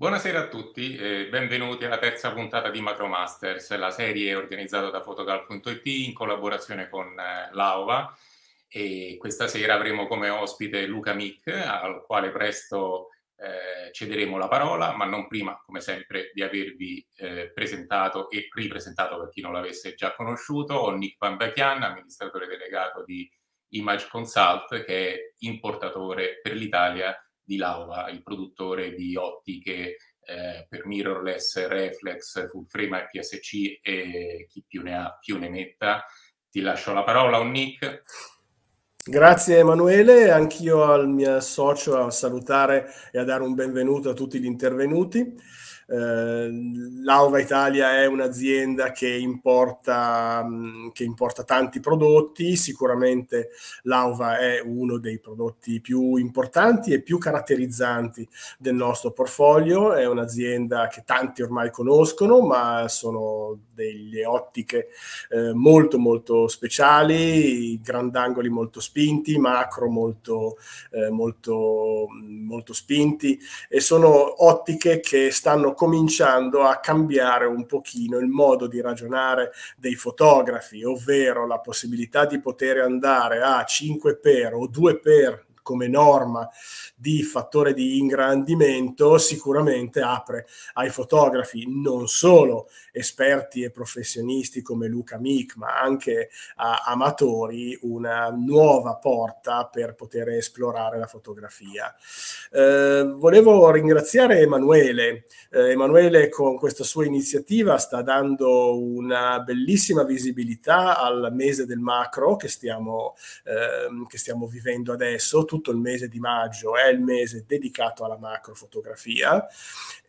Buonasera a tutti e benvenuti alla terza puntata di Macromasters, la serie organizzata da Fotogal.it in collaborazione con eh, l'AOVA e questa sera avremo come ospite Luca Mick al quale presto eh, cederemo la parola, ma non prima, come sempre, di avervi eh, presentato e ripresentato per chi non l'avesse già conosciuto, ho Nick Van Bachian, amministratore delegato di Image Consult, che è importatore per l'Italia di Laura, il produttore di ottiche eh, per mirrorless, reflex, full frame, FPSC e chi più ne ha più ne metta. Ti lascio la parola, un Nick. Grazie Emanuele, anch'io al mio socio a salutare e a dare un benvenuto a tutti gli intervenuti. Ehm, L'Auva Italia è un'azienda che importa, che importa tanti prodotti, sicuramente l'Auva è uno dei prodotti più importanti e più caratterizzanti del nostro portfolio, è un'azienda che tanti ormai conoscono, ma sono delle ottiche eh, molto molto speciali, grandangoli molto spinti, macro molto, eh, molto, molto spinti e sono ottiche che stanno cominciando a cambiare un pochino il modo di ragionare dei fotografi, ovvero la possibilità di poter andare a 5 per o 2 per come norma di fattore di ingrandimento sicuramente apre ai fotografi non solo esperti e professionisti come Luca Mick ma anche a amatori una nuova porta per poter esplorare la fotografia. Eh, volevo ringraziare Emanuele. Eh, Emanuele con questa sua iniziativa sta dando una bellissima visibilità al mese del macro che stiamo, eh, che stiamo vivendo adesso. Tutto tutto il mese di maggio è il mese dedicato alla macrofotografia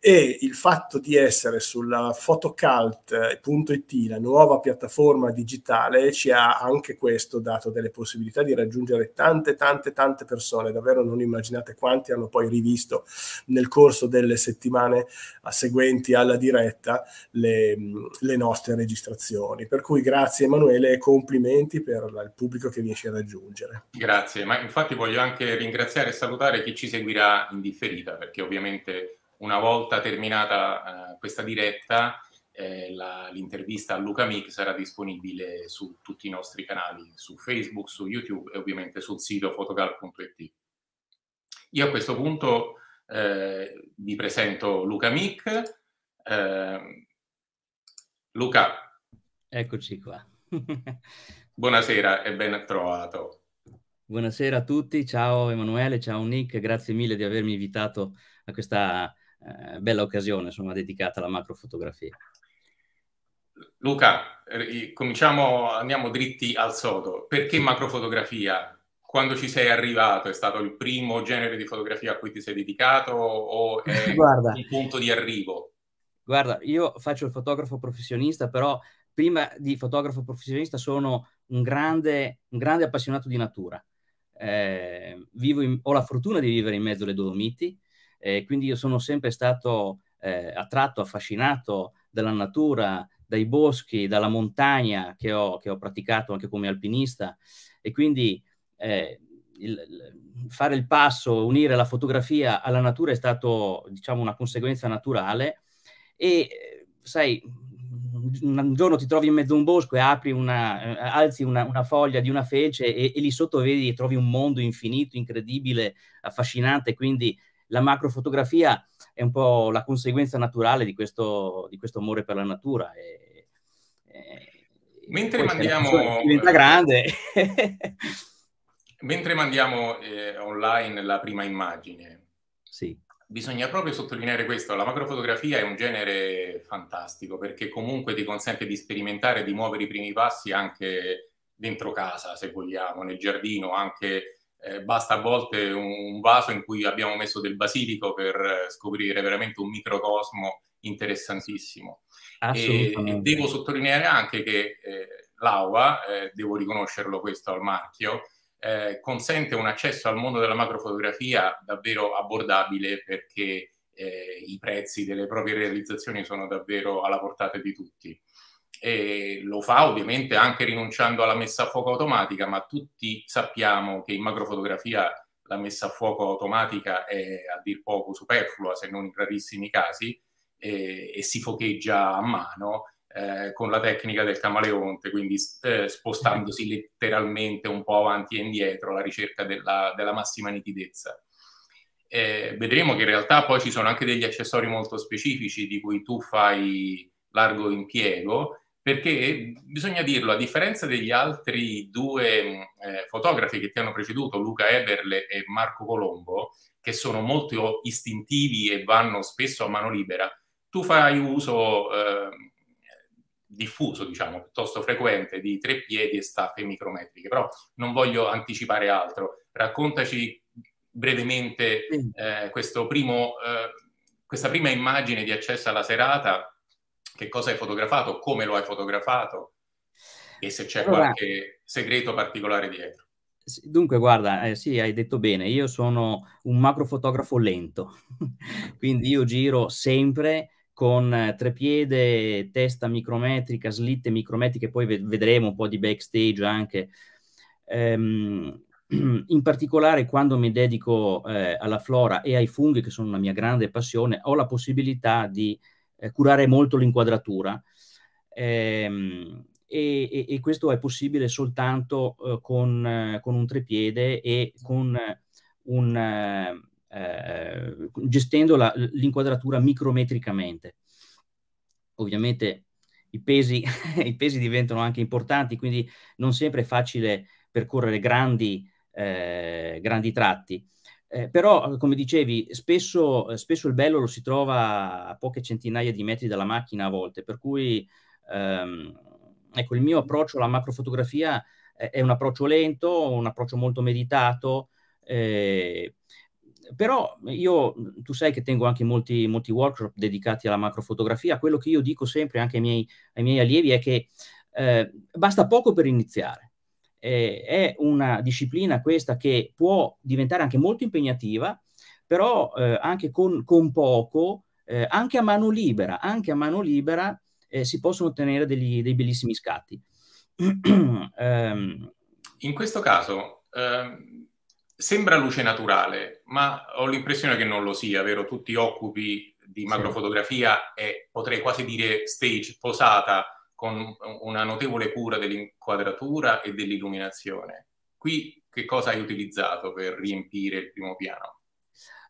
e il fatto di essere sulla photocult.it, la nuova piattaforma digitale, ci ha anche questo dato delle possibilità di raggiungere tante, tante, tante persone. Davvero non immaginate quanti hanno poi rivisto nel corso delle settimane seguenti alla diretta le, le nostre registrazioni. Per cui grazie Emanuele e complimenti per il pubblico che riesce a raggiungere. Grazie, ma infatti voglio anche anche ringraziare e salutare chi ci seguirà in differita, perché ovviamente una volta terminata eh, questa diretta, eh, la, l'intervista a Luca Mick sarà disponibile su tutti i nostri canali, su Facebook, su YouTube e ovviamente sul sito fotocal.it. Io a questo punto eh, vi presento Luca Mic. Eh, Luca. Eccoci qua. buonasera e ben trovato. Buonasera a tutti, ciao Emanuele, ciao Nick, grazie mille di avermi invitato a questa eh, bella occasione insomma, dedicata alla macrofotografia. Luca, eh, cominciamo, andiamo dritti al sodo. Perché macrofotografia? Quando ci sei arrivato è stato il primo genere di fotografia a cui ti sei dedicato o è Guarda. il punto di arrivo? Guarda, io faccio il fotografo professionista, però prima di fotografo professionista sono un grande, un grande appassionato di natura eh, in, ho la fortuna di vivere in mezzo alle Dolomiti, eh, quindi io sono sempre stato eh, attratto, affascinato dalla natura, dai boschi, dalla montagna che ho, che ho praticato anche come alpinista e quindi eh, il, fare il passo, unire la fotografia alla natura è stato diciamo una conseguenza naturale e eh, sai un giorno ti trovi in mezzo a un bosco e apri una, eh, alzi una, una, foglia di una fece e, e lì sotto vedi e trovi un mondo infinito, incredibile, affascinante, quindi la macrofotografia è un po' la conseguenza naturale di questo, di questo amore per la natura. E, e, mentre, mandiamo, eh, mentre mandiamo eh, online la prima immagine, sì bisogna proprio sottolineare questo, la macrofotografia è un genere fantastico perché comunque ti consente di sperimentare, di muovere i primi passi anche dentro casa, se vogliamo, nel giardino, anche eh, basta a volte un, vaso in cui abbiamo messo del basilico per eh, scoprire veramente un microcosmo interessantissimo. E, devo sottolineare anche che eh, l'AUA, eh, devo riconoscerlo questo al marchio, eh, consente un accesso al mondo della macrofotografia davvero abbordabile perché eh, i prezzi delle proprie realizzazioni sono davvero alla portata di tutti. E lo fa ovviamente anche rinunciando alla messa a fuoco automatica, ma tutti sappiamo che in macrofotografia la messa a fuoco automatica è a dir poco superflua, se non in rarissimi casi, eh, e si focheggia a mano eh, con la tecnica del camaleonte, quindi eh, spostandosi letteralmente un po' avanti e indietro alla ricerca della, della massima nitidezza. Eh, vedremo che in realtà poi ci sono anche degli accessori molto specifici di cui tu fai largo impiego, perché bisogna dirlo, a differenza degli altri due eh, fotografi che ti hanno preceduto, Luca Eberle e Marco Colombo, che sono molto istintivi e vanno spesso a mano libera, tu fai uso ehm, diffuso, diciamo, piuttosto frequente di tre piedi e staffe micrometriche, però non voglio anticipare altro. Raccontaci brevemente eh, primo, eh, questa prima immagine di accesso alla serata, che cosa hai fotografato, come lo hai fotografato e se c'è allora. qualche segreto particolare dietro. Dunque, guarda, eh, sì, hai detto bene, io sono un macrofotografo lento, quindi io giro sempre con eh, trepiede, testa micrometrica, slitte micrometriche, poi vedremo un po' di backstage anche. Ehm, in particolare quando mi dedico eh, alla flora e ai funghi, che sono una mia grande passione, ho la possibilità di eh, curare molto l'inquadratura. Ehm, e, e, e, questo è possibile soltanto eh, con, eh, con, un trepiede e con eh, un eh, gestendo la, l'inquadratura micrometricamente. Ovviamente i pesi, i pesi, diventano anche importanti, quindi non sempre è facile percorrere grandi, eh, grandi tratti. Eh, però, come dicevi, spesso, spesso, il bello lo si trova a poche centinaia di metri dalla macchina a volte, per cui ehm, ecco, il mio approccio alla macrofotografia è, è un approccio lento, un approccio molto meditato, eh, però io, mhmm, tu sai che tengo anche molti, molti workshop dedicati alla macrofotografia, quello che io dico sempre anche ai miei, ai miei allievi è che eh, basta poco per iniziare. Eh, è una disciplina questa che può diventare anche molto impegnativa, però eh, anche con, con poco, eh, anche a mano libera, anche a mano libera eh, si possono ottenere degli, dei bellissimi scatti. Ehm In questo caso ehm, sembra luce naturale, ma ho l'impressione che non lo sia, vero? Tu ti occupi di macrofotografia e potrei quasi dire stage posata con una notevole cura dell'inquadratura e dell'illuminazione. Qui che cosa hai utilizzato per riempire il primo piano?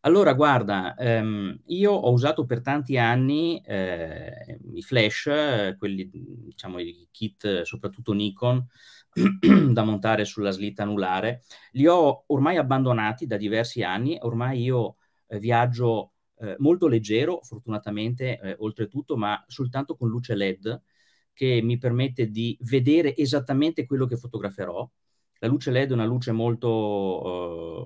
Allora, guarda, ehm, io ho usato per tanti anni eh, i flash, eh, quelli, diciamo, i kit, soprattutto Nikon, da montare sulla slitta anulare, li ho ormai abbandonati da diversi anni, ormai io eh, viaggio eh, molto leggero, fortunatamente eh, oltretutto, ma soltanto con luce LED che mi permette di vedere esattamente quello che fotograferò. La luce LED è una luce molto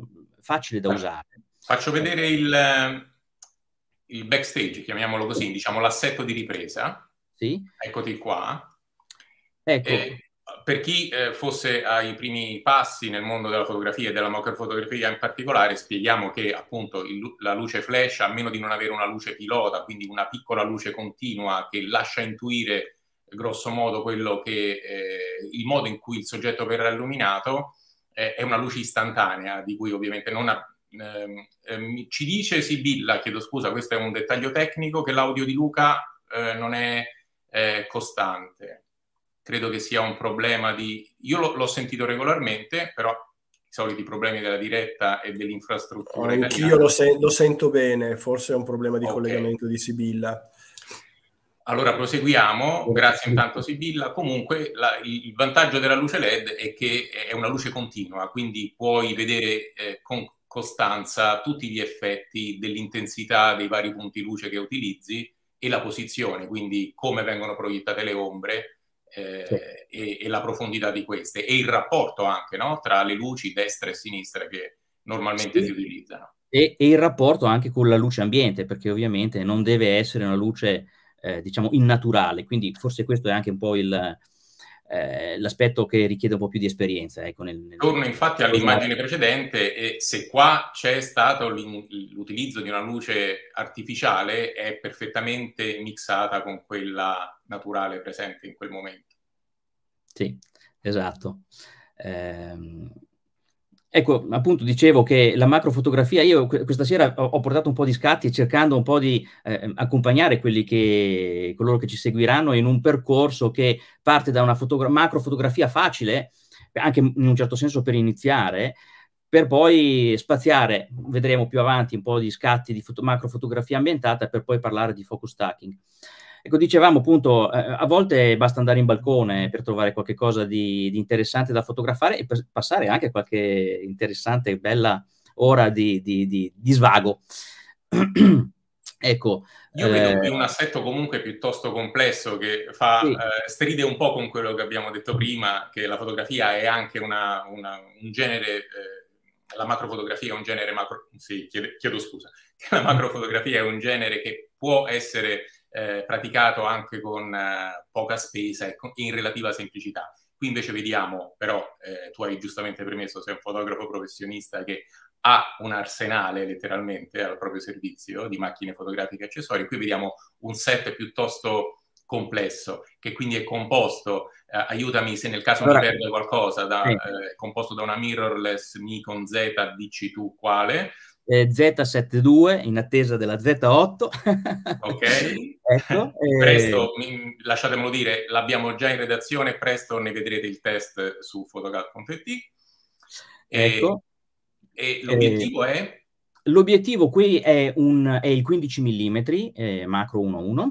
eh, facile da usare. Faccio eh. vedere il, il backstage, chiamiamolo così, diciamo l'assetto di ripresa. Sì. Eccoti qua. Ecco. E eh, per chi eh, fosse ai primi passi nel mondo della fotografia e della macrofotografia in particolare, spieghiamo che appunto il, la luce flash, a meno di non avere una luce pilota, quindi una piccola luce continua che lascia intuire grosso modo quello che, eh, il modo in cui il soggetto verrà illuminato, eh, è una luce istantanea, di cui ovviamente non ha, ehm, ehm, ci dice Sibilla, chiedo scusa, questo è un dettaglio tecnico, che l'audio di Luca eh, non è eh, costante credo che sia un problema di... Io l'ho, l'ho sentito regolarmente, però i soliti problemi della diretta e dell'infrastruttura. Anch'io lo, sen- lo, sento bene, forse è un problema di okay. collegamento di Sibilla. Allora proseguiamo, grazie intanto Sibilla. Comunque la, il vantaggio della luce LED è che è una luce continua, quindi puoi vedere eh, con costanza tutti gli effetti dell'intensità dei vari punti luce che utilizzi e la posizione, quindi come vengono proiettate le ombre, eh, e, e, la profondità di queste e il rapporto anche no? tra le luci destra e sinistra che normalmente sì. si utilizzano. E, e, il rapporto anche con la luce ambiente, perché ovviamente non deve essere una luce, eh, diciamo, innaturale, quindi forse questo è anche un po' il, eh, l'aspetto che richiede un po' più di esperienza. Ecco, nel, nel... Torno infatti all'immagine precedente e se qua c'è stato l'utilizzo di una luce artificiale è perfettamente mixata con quella naturale presente in quel momento. Sì, esatto. Ehm Ecco, appunto dicevo che la macrofotografia, io questa sera ho portato un po' di scatti cercando un po' di eh, accompagnare che, coloro che ci seguiranno in un percorso che parte da una fotogra- macrofotografia facile, anche in un certo senso per iniziare, per poi spaziare, vedremo più avanti un po' di scatti di foto- macrofotografia ambientata per poi parlare di focus stacking. Ecco, dicevamo appunto, eh, a volte basta andare in balcone per trovare qualcosa di, di, interessante da fotografare e per passare anche qualche interessante e bella ora di, di, di svago. ecco, Io vedo eh, qui un aspetto comunque piuttosto complesso che fa, sì. eh, stride un po' con quello che abbiamo detto prima, che la fotografia è anche una, una, un genere eh, la macrofotografia è un genere macro, sì, chiedo, chiedo scusa, la macrofotografia è un genere che può essere eh, praticato anche con eh, poca spesa e con, in relativa semplicità. Qui invece vediamo, però, eh, tu hai giustamente premesso, sei un fotografo professionista che ha un arsenale letteralmente al proprio servizio di macchine fotografiche e accessori. Qui vediamo un set piuttosto complesso, che quindi è composto, eh, aiutami se nel caso allora, mi perdo qualcosa, da, sì. eh, composto da una mirrorless Nikon Z, dici tu quale, eh, Z72 in attesa della Z8. ok, ecco, eh, presto, eh... lasciatemelo dire, l'abbiamo già in redazione, presto ne vedrete il test su fotocat.it. Ecco. E, eh, l'obiettivo eh... è? L'obiettivo qui è, un, è il 15 mm eh, macro 1.1.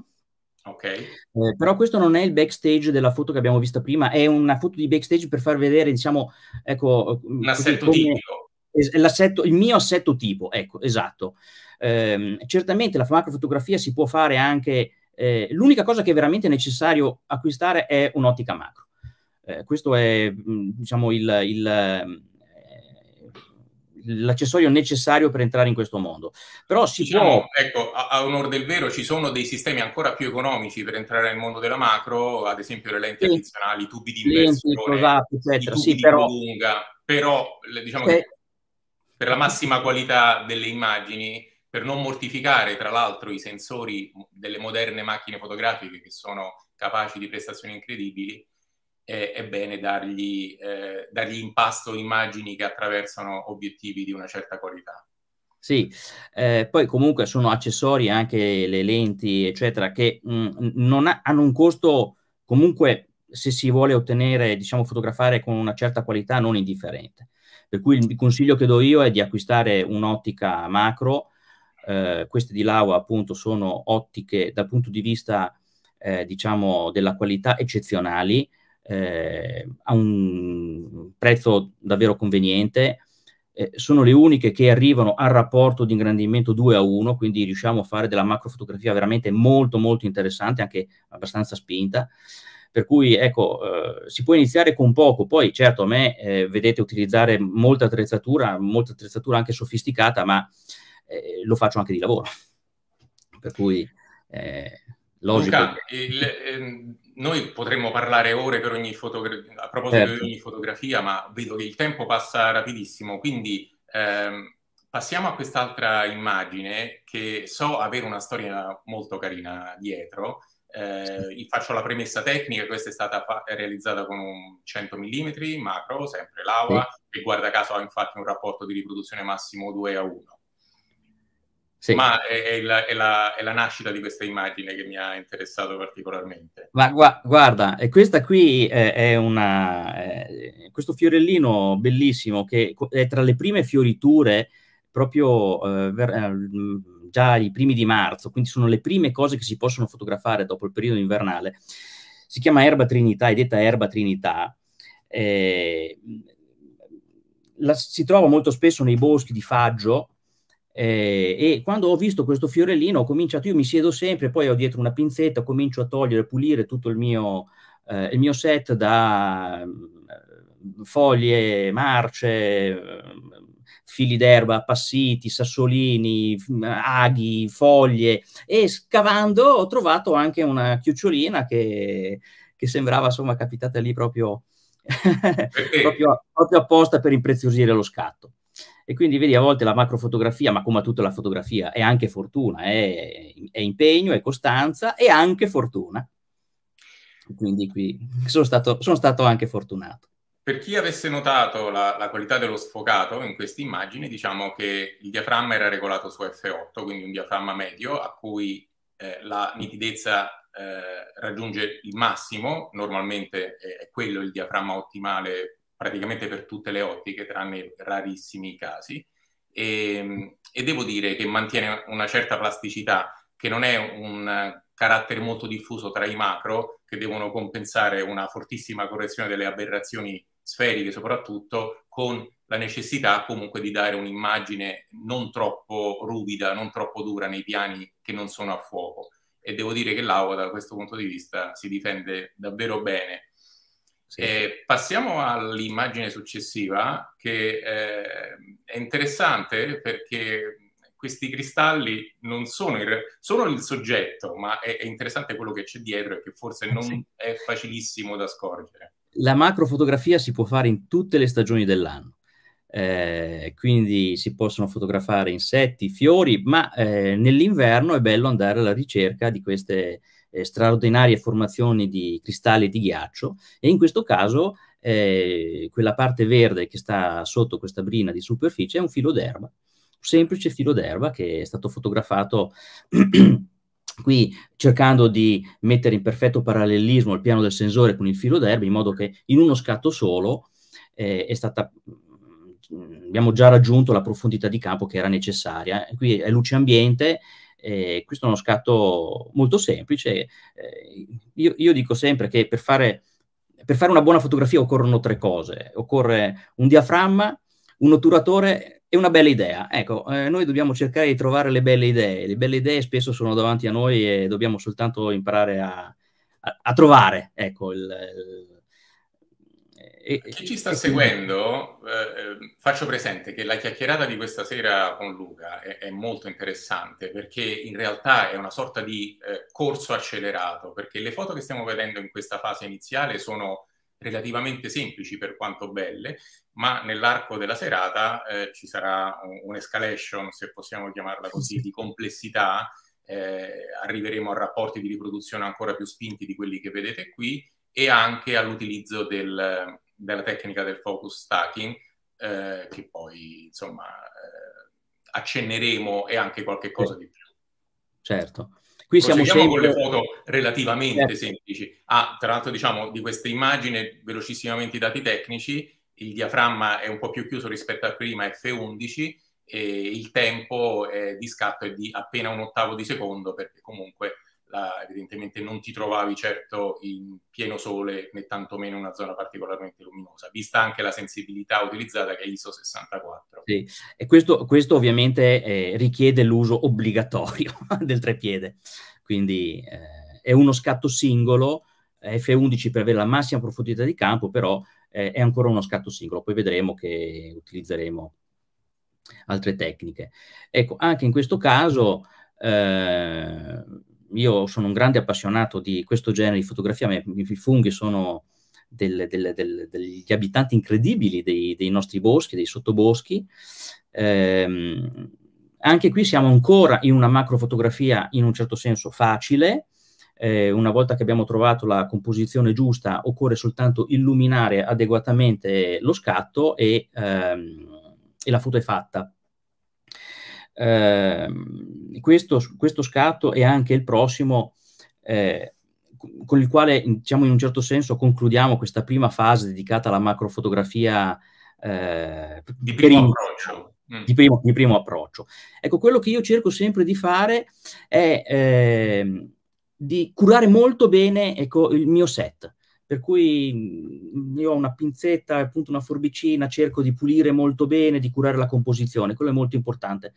Ok. Eh, però questo non è il backstage della foto che abbiamo visto prima, è una foto di backstage per far vedere, diciamo, ecco... Un assetto come... tipico il mio assetto tipo, ecco, esatto. Eh, certamente la macrofotografia si può fare anche, eh, l'unica cosa che è veramente necessario acquistare è un'ottica macro. Eh, questo è, mm, diciamo, il, il eh, l'accessorio necessario per entrare in questo mondo. Però si diciamo, può... Ecco, a, a onore del vero, ci sono dei sistemi ancora più economici per entrare nel mondo della macro, ad esempio le lenti sì. addizionali, tubi di inversione, esatto, eccetera. I tubi sì, però... lunga, però diciamo, eh, per la massima qualità delle immagini, per non mortificare tra l'altro i sensori delle moderne macchine fotografiche che sono capaci di prestazioni incredibili, eh, è bene dargli, eh, dargli in pasto immagini che attraversano obiettivi di una certa qualità. Sì, eh, poi comunque sono accessori anche le lenti, eccetera, che mh, mm, ha, hanno un costo comunque se si vuole ottenere, diciamo, fotografare con una certa qualità non indifferente. Per cui il consiglio che do io è di acquistare un'ottica macro, eh, queste di Laua appunto sono ottiche dal punto di vista eh, diciamo della qualità eccezionali, eh, a un prezzo davvero conveniente, eh, sono le uniche che arrivano al rapporto di ingrandimento 2 a 1, quindi riusciamo a fare della macrofotografia veramente molto molto interessante, anche abbastanza spinta. Per cui ecco, eh, si può iniziare con poco, poi certo a me eh, vedete utilizzare molta attrezzatura, molta attrezzatura anche sofisticata, ma eh, lo faccio anche di lavoro. Per cui eh, logico. Luca, il, ehm, noi potremmo parlare ore per ogni fotografia, a proposito certo. di ogni fotografia, ma vedo che il tempo passa rapidissimo, quindi ehm, passiamo a quest'altra immagine che so avere una storia molto carina dietro eh, faccio la premessa tecnica, questa è stata fa- realizzata con un 100 mm macro, sempre l'AWA, sì. che guarda caso ha infatti un rapporto di riproduzione massimo 2 a 1. Sì. Ma è, è, la, è, la, è, la, nascita di questa immagine che mi ha interessato particolarmente. Ma gu- guarda, questa qui è, una, eh, questo fiorellino bellissimo che è tra le prime fioriture proprio eh, ver- eh, già i primi di marzo, quindi sono le prime cose che si possono fotografare dopo il periodo invernale, si chiama Erba Trinità, è detta Erba Trinità, eh, la, si trova molto spesso nei boschi di faggio, eh, e quando ho visto questo fiorellino ho cominciato, io mi siedo sempre, poi ho dietro una pinzetta, comincio a togliere, e pulire tutto il mio, eh, il mio set da mm, foglie, marce, fili d'erba, appassiti, sassolini, mm, aghi, foglie e scavando ho trovato anche una chiocciolina che, che sembrava insomma capitata lì proprio, eh, eh. proprio, proprio apposta per impreziosire lo scatto. E quindi vedi a volte la macrofotografia, ma come tutta la fotografia, è anche fortuna, è, è impegno, è costanza e anche fortuna. Quindi qui sono stato, sono stato anche fortunato. Per chi avesse notato la, la, qualità dello sfocato in queste immagini, diciamo che il diaframma era regolato su F8, quindi un diaframma medio a cui eh, la nitidezza eh, raggiunge il massimo, normalmente eh, è quello il diaframma ottimale praticamente per tutte le ottiche, tranne rarissimi casi, e, ehm, e devo dire che mantiene una certa plasticità che non è un carattere molto diffuso tra i macro che devono compensare una fortissima correzione delle aberrazioni sferiche soprattutto, con la necessità comunque di dare un'immagine non troppo ruvida, non troppo dura nei piani che non sono a fuoco. E devo dire che l'AO da questo punto di vista si difende davvero bene. Sì. Eh, passiamo all'immagine successiva che eh, è interessante perché questi cristalli non sono, il, sono il soggetto, ma è, è, interessante quello che c'è dietro e che forse eh, non sì. è facilissimo da scorgere la macrofotografia si può fare in tutte le stagioni dell'anno. Eh, quindi si possono fotografare insetti, fiori, ma eh, nell'inverno è bello andare alla ricerca di queste eh, straordinarie formazioni di cristalli di ghiaccio e in questo caso eh, quella parte verde che sta sotto questa brina di superficie è un filo d'erba, un semplice filo d'erba che è stato fotografato qui cercando di mettere in perfetto parallelismo il piano del sensore con il filo d'erba in modo che in uno scatto solo eh, stata, mm, abbiamo già raggiunto la profondità di campo che era necessaria. Qui è luce ambiente, eh, questo è uno scatto molto semplice. Eh, io, io, dico sempre che per fare, per fare una buona fotografia occorrono tre cose. Occorre un diaframma, un otturatore è una bella idea. Ecco, eh, noi dobbiamo cercare di trovare le belle idee. Le belle idee spesso sono davanti a noi e dobbiamo soltanto imparare a, a, a trovare. Ecco, il, il, e, Chi ci sta seguendo, eh, eh, faccio presente che la chiacchierata di questa sera con Luca è, è molto interessante perché in realtà è una sorta di eh, corso accelerato, perché le foto che stiamo vedendo in questa fase iniziale sono relativamente semplici per quanto belle, ma nell'arco della serata eh, ci sarà un'escalation, se possiamo chiamarla così, di complessità, eh, arriveremo a rapporti di riproduzione ancora più spinti di quelli che vedete qui e anche all'utilizzo del, della tecnica del focus stacking, eh, che poi insomma eh, accenneremo e anche qualche cosa di più. Certo. Qui siamo sempre... con le foto relativamente certo. semplici. Ah, tra l'altro diciamo di questa immagine, velocissimamente i dati tecnici, il diaframma è un po' più chiuso rispetto a prima, F11, e il tempo eh, di scatto è di appena un ottavo di secondo perché comunque la, evidentemente non ti trovavi certo in pieno sole né tantomeno in una zona particolarmente luminosa, vista anche la sensibilità utilizzata che è ISO 64. Sì, e questo, questo ovviamente eh, richiede l'uso obbligatorio del trepiede, quindi eh, è uno scatto singolo F11 per avere la massima profondità di campo, però eh, è ancora uno scatto singolo, poi vedremo che utilizzeremo altre tecniche. Ecco, anche in questo caso eh, io sono un grande appassionato di questo genere di fotografia, i funghi sono del, del, del, degli abitanti incredibili dei, dei, nostri boschi, dei sottoboschi. Eh, anche qui siamo ancora in una macrofotografia in un certo senso facile. Eh, una volta che abbiamo trovato la composizione giusta, occorre soltanto illuminare adeguatamente lo scatto e, ehm, e la foto è fatta eh, questo, questo, scatto e anche il prossimo eh, con il quale diciamo in un certo senso concludiamo questa prima fase dedicata alla macrofotografia eh, di, primo in, mm. di, primo, di, primo approccio. Ecco, quello che io cerco sempre di fare è ehm, di curare molto bene ecco, il mio set per cui io ho una pinzetta, appunto una forbicina, cerco di pulire molto bene, di curare la composizione, quello è molto importante.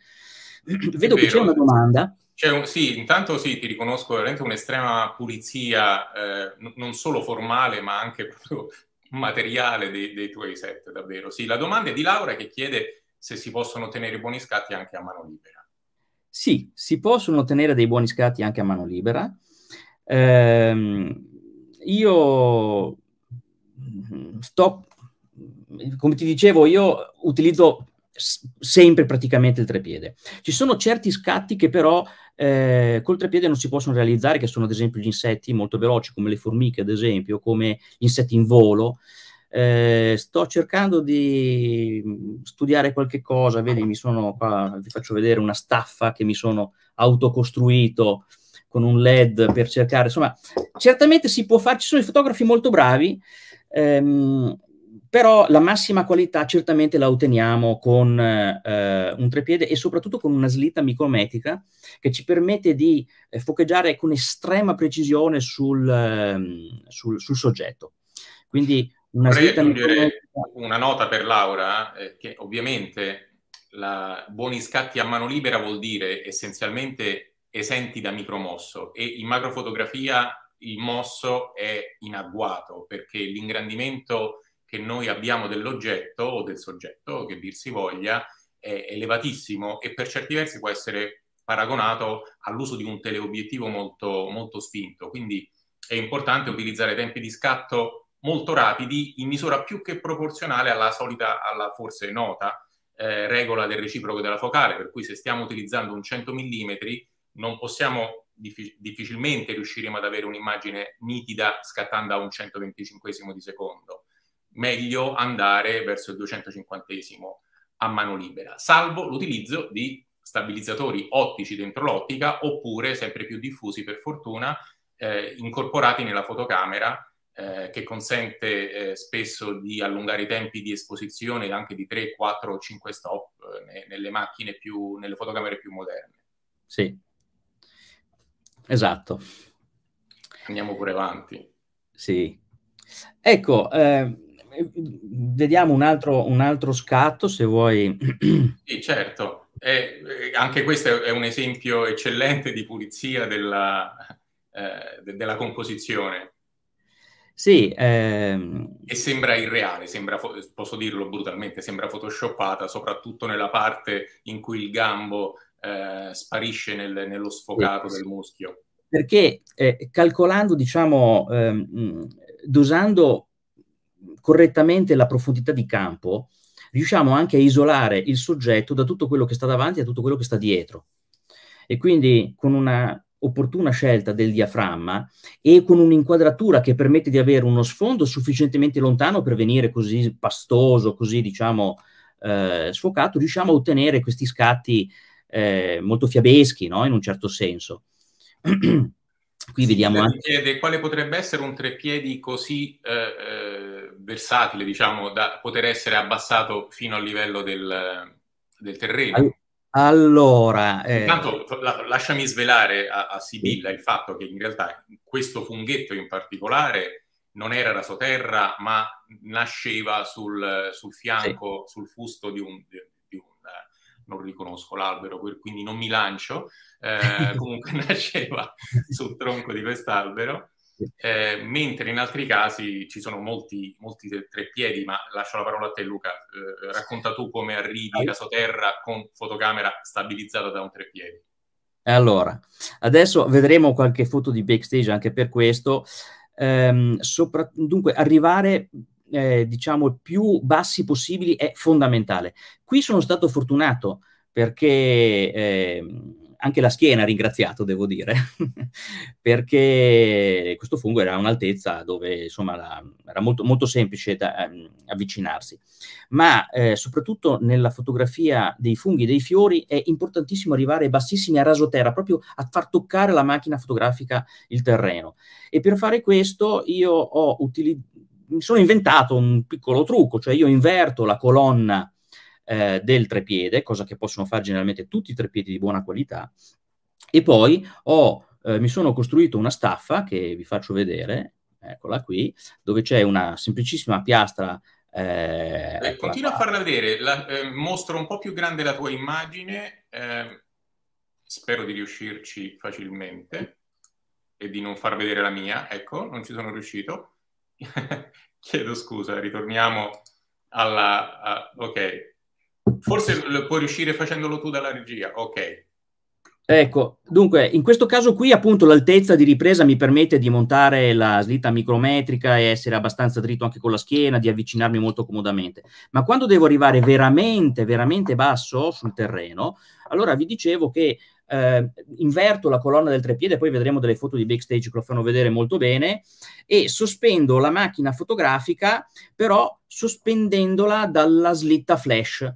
Vedo che c'è una domanda. C'è un, sì, intanto sì, ti riconosco veramente un'estrema pulizia, eh, non solo formale, ma anche proprio materiale dei, dei, tuoi set, davvero. Sì, la domanda è di Laura che chiede se si possono ottenere buoni scatti anche a mano libera. Sì, si possono ottenere dei buoni scatti anche a mano libera. Ehm, io sto, come ti dicevo, io utilizzo sempre praticamente il trepiede. Ci sono certi scatti che però eh, col trepiede non si possono realizzare, che sono ad esempio gli insetti molto veloci, come le formiche ad esempio, come gli insetti in volo. Eh, sto cercando di studiare qualche cosa, vedi, mi sono qua, vi faccio vedere una staffa che mi sono autocostruito con un LED per cercare, insomma, certamente si può fare, ci sono i fotografi molto bravi, ehm, però la massima qualità certamente la otteniamo con eh, un trepiede e soprattutto con una slitta micrometrica che ci permette di eh, focheggiare con estrema precisione sul, ehm, sul, sul soggetto. Quindi una slitta micrometrica... Una nota per Laura, eh, che ovviamente la, buoni scatti a mano libera vuol dire essenzialmente esenti da micromosso e in macrofotografia il mosso è in agguato perché l'ingrandimento che noi abbiamo dell'oggetto o del soggetto, che dir si voglia, è elevatissimo e per certi versi può essere paragonato all'uso di un teleobiettivo molto, molto spinto. Quindi è importante utilizzare tempi di scatto molto rapidi in misura più che proporzionale alla solita, alla forse nota eh, regola del reciproco della focale, per cui se stiamo utilizzando un 100 mm non possiamo difficilmente riusciremo ad avere un'immagine nitida scattando a un 125 di secondo. Meglio andare verso il 250 a mano libera, salvo l'utilizzo di stabilizzatori ottici dentro l'ottica oppure sempre più diffusi per fortuna eh, incorporati nella fotocamera eh, che consente eh, spesso di allungare i tempi di esposizione anche di 3, 4 o 5 stop eh, nelle macchine più nelle fotocamere più moderne. Sì, Esatto. Andiamo pure avanti. Sì. Ecco, eh, vediamo un altro, un altro, scatto se vuoi. Sì, certo. Eh, eh, anche questo è un esempio eccellente di pulizia della, eh, della composizione. Sì. Ehm... E sembra irreale, sembra, posso dirlo brutalmente, sembra photoshoppata, soprattutto nella parte in cui il gambo eh, sparisce nel, nello sfocato del muschio. Perché eh, calcolando, diciamo, ehm, dosando correttamente la profondità di campo, riusciamo anche a isolare il soggetto da tutto quello che sta davanti e da tutto quello che sta dietro. E quindi con una opportuna scelta del diaframma e con un'inquadratura che permette di avere uno sfondo sufficientemente lontano per venire così pastoso, così diciamo eh, sfocato, riusciamo a ottenere questi scatti eh, molto fiabeschi, no? in un certo senso. Qui sì, vediamo cioè, anche... chiede quale potrebbe essere un treppiedi così eh, eh, versatile, diciamo, da poter essere abbassato fino al livello del, del terreno. All- allora, eh... intanto la, lasciami svelare a, a Sibilla il fatto che in realtà questo funghetto in particolare non era rasoterra, ma nasceva sul, sul fianco, sì. sul fusto di un, non riconosco l'albero, quindi non mi lancio, eh, comunque nasceva sul tronco di quest'albero, eh, mentre in altri casi ci sono molti, molti tre piedi, ma lascio la parola a te Luca, eh, racconta tu come arrivi da sotterra con fotocamera stabilizzata da un tre piedi. Allora, adesso vedremo qualche foto di backstage anche per questo. Ehm, sopra... Dunque, arrivare eh, diciamo, più bassi possibili è fondamentale. Qui sono stato fortunato perché eh, anche la schiena ha ringraziato, devo dire, perché questo fungo era a un'altezza dove insomma la, era molto, molto, semplice da um, avvicinarsi. Ma eh, soprattutto nella fotografia dei funghi dei fiori è importantissimo arrivare bassissimi a raso terra, proprio a far toccare la macchina fotografica il terreno. E per fare questo io ho utilizzato mi sono inventato un piccolo trucco, cioè io inverto la colonna eh, del trepiede, cosa che possono fare generalmente tutti i trepiedi di buona qualità, e poi ho, eh, mi sono costruito una staffa che vi faccio vedere, eccola qui, dove c'è una semplicissima piastra eh, eh, continua a farla vedere, la, eh, mostro un po' più grande la tua immagine, eh, spero di riuscirci facilmente e di non far vedere la mia, ecco, non ci sono riuscito. chiedo scusa, ritorniamo alla... A, ok, forse puoi riuscire facendolo tu dalla regia, ok. Ecco, dunque, in questo caso qui appunto l'altezza di ripresa mi permette di montare la slitta micrometrica e essere abbastanza dritto anche con la schiena, di avvicinarmi molto comodamente. Ma quando devo arrivare veramente, veramente basso sul terreno, allora vi dicevo che eh, inverto la colonna del trepiede, poi vedremo delle foto di backstage che lo fanno vedere molto bene, e sospendo la macchina fotografica, però sospendendola dalla slitta flash.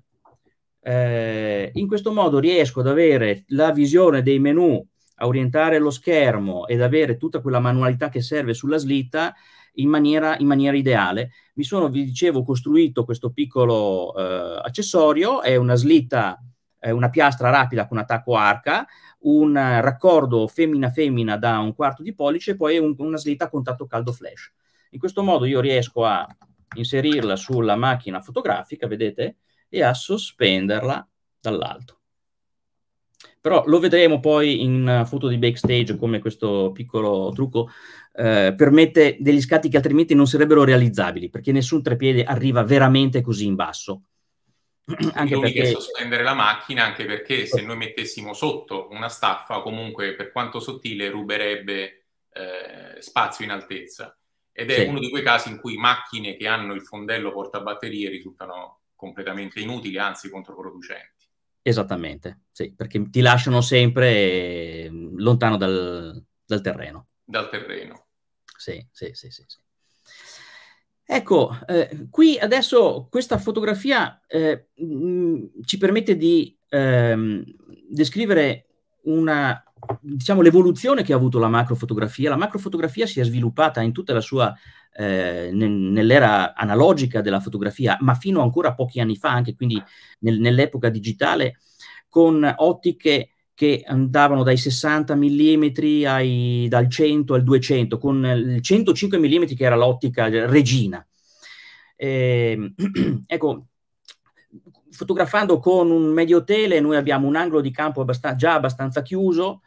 Eh, in questo modo riesco ad avere la visione dei menu, a orientare lo schermo ed avere tutta quella manualità che serve sulla slitta in maniera, in maniera ideale. Mi sono, vi dicevo, costruito questo piccolo eh, accessorio, è una slitta eh, una piastra rapida con attacco arca, un eh, raccordo femmina-femmina da un quarto di pollice e poi un, una slitta a contatto caldo flash. In questo modo io riesco a inserirla sulla macchina fotografica, vedete, e a sospenderla dall'alto. Però lo vedremo poi in eh, foto di backstage come questo piccolo trucco eh, permette degli scatti che altrimenti non sarebbero realizzabili perché nessun trepiede arriva veramente così in basso anche l'unica perché... è sospendere la macchina, anche perché se eh. noi mettessimo sotto una staffa, comunque per quanto sottile, ruberebbe eh, spazio in altezza. Ed è sì. uno di quei casi in cui macchine che hanno il fondello portabatterie risultano completamente inutili, anzi controproducenti. Esattamente, sì, perché ti lasciano sempre ehm, lontano dal, dal terreno. Dal terreno. Sì, sì, sì, sì, sì. Ecco, eh, qui adesso questa fotografia eh, mh, mm, ci permette di ehm, descrivere una, diciamo, l'evoluzione che ha avuto la macrofotografia. La macrofotografia si è sviluppata in tutta la sua, eh, nell'era analogica della fotografia, ma fino ancora pochi anni fa, anche quindi nel, nell'epoca digitale, con ottiche che andavano dai 60 mm ai, dal 100 al 200, con il 105 mm che era l'ottica regina. Eh, ecco, fotografando con un medio tele noi abbiamo un angolo di campo abbast- già abbastanza chiuso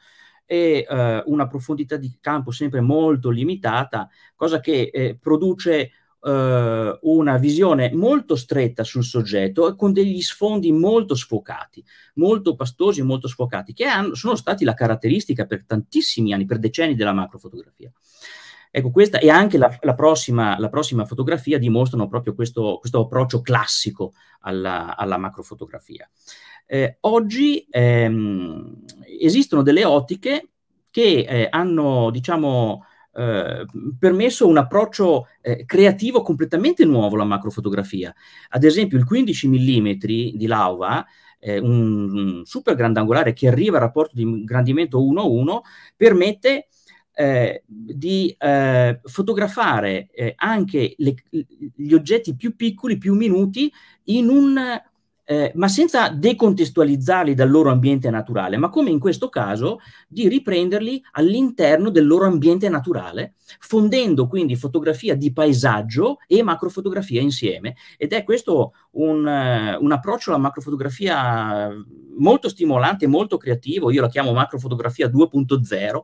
e eh, una profondità di campo sempre molto limitata, cosa che eh, produce eh, una visione molto stretta sul soggetto e con degli sfondi molto sfocati, molto pastosi, e molto sfocati, che hanno, sono stati la caratteristica per tantissimi anni, per decenni della macrofotografia. Ecco, questa e anche la, la, prossima, la prossima, fotografia dimostrano proprio questo, questo approccio classico alla, alla macrofotografia. Eh, oggi ehm, esistono delle ottiche che eh, hanno, diciamo, Ehm, permesso un approccio eh, creativo completamente nuovo alla macrofotografia. Ad esempio il 15 mm di Lauva, eh, un super grandangolare che arriva al rapporto di ingrandimento 1-1, permette eh, di eh, fotografare eh, anche le, gli oggetti più piccoli, più minuti, in un eh, ma senza decontestualizzarli dal loro ambiente naturale, ma come in questo caso di riprenderli all'interno del loro ambiente naturale, fondendo quindi fotografia di paesaggio e macrofotografia insieme. Ed è questo un, uh, un approccio alla macrofotografia eh, molto stimolante, molto creativo, io la chiamo macrofotografia 2.0,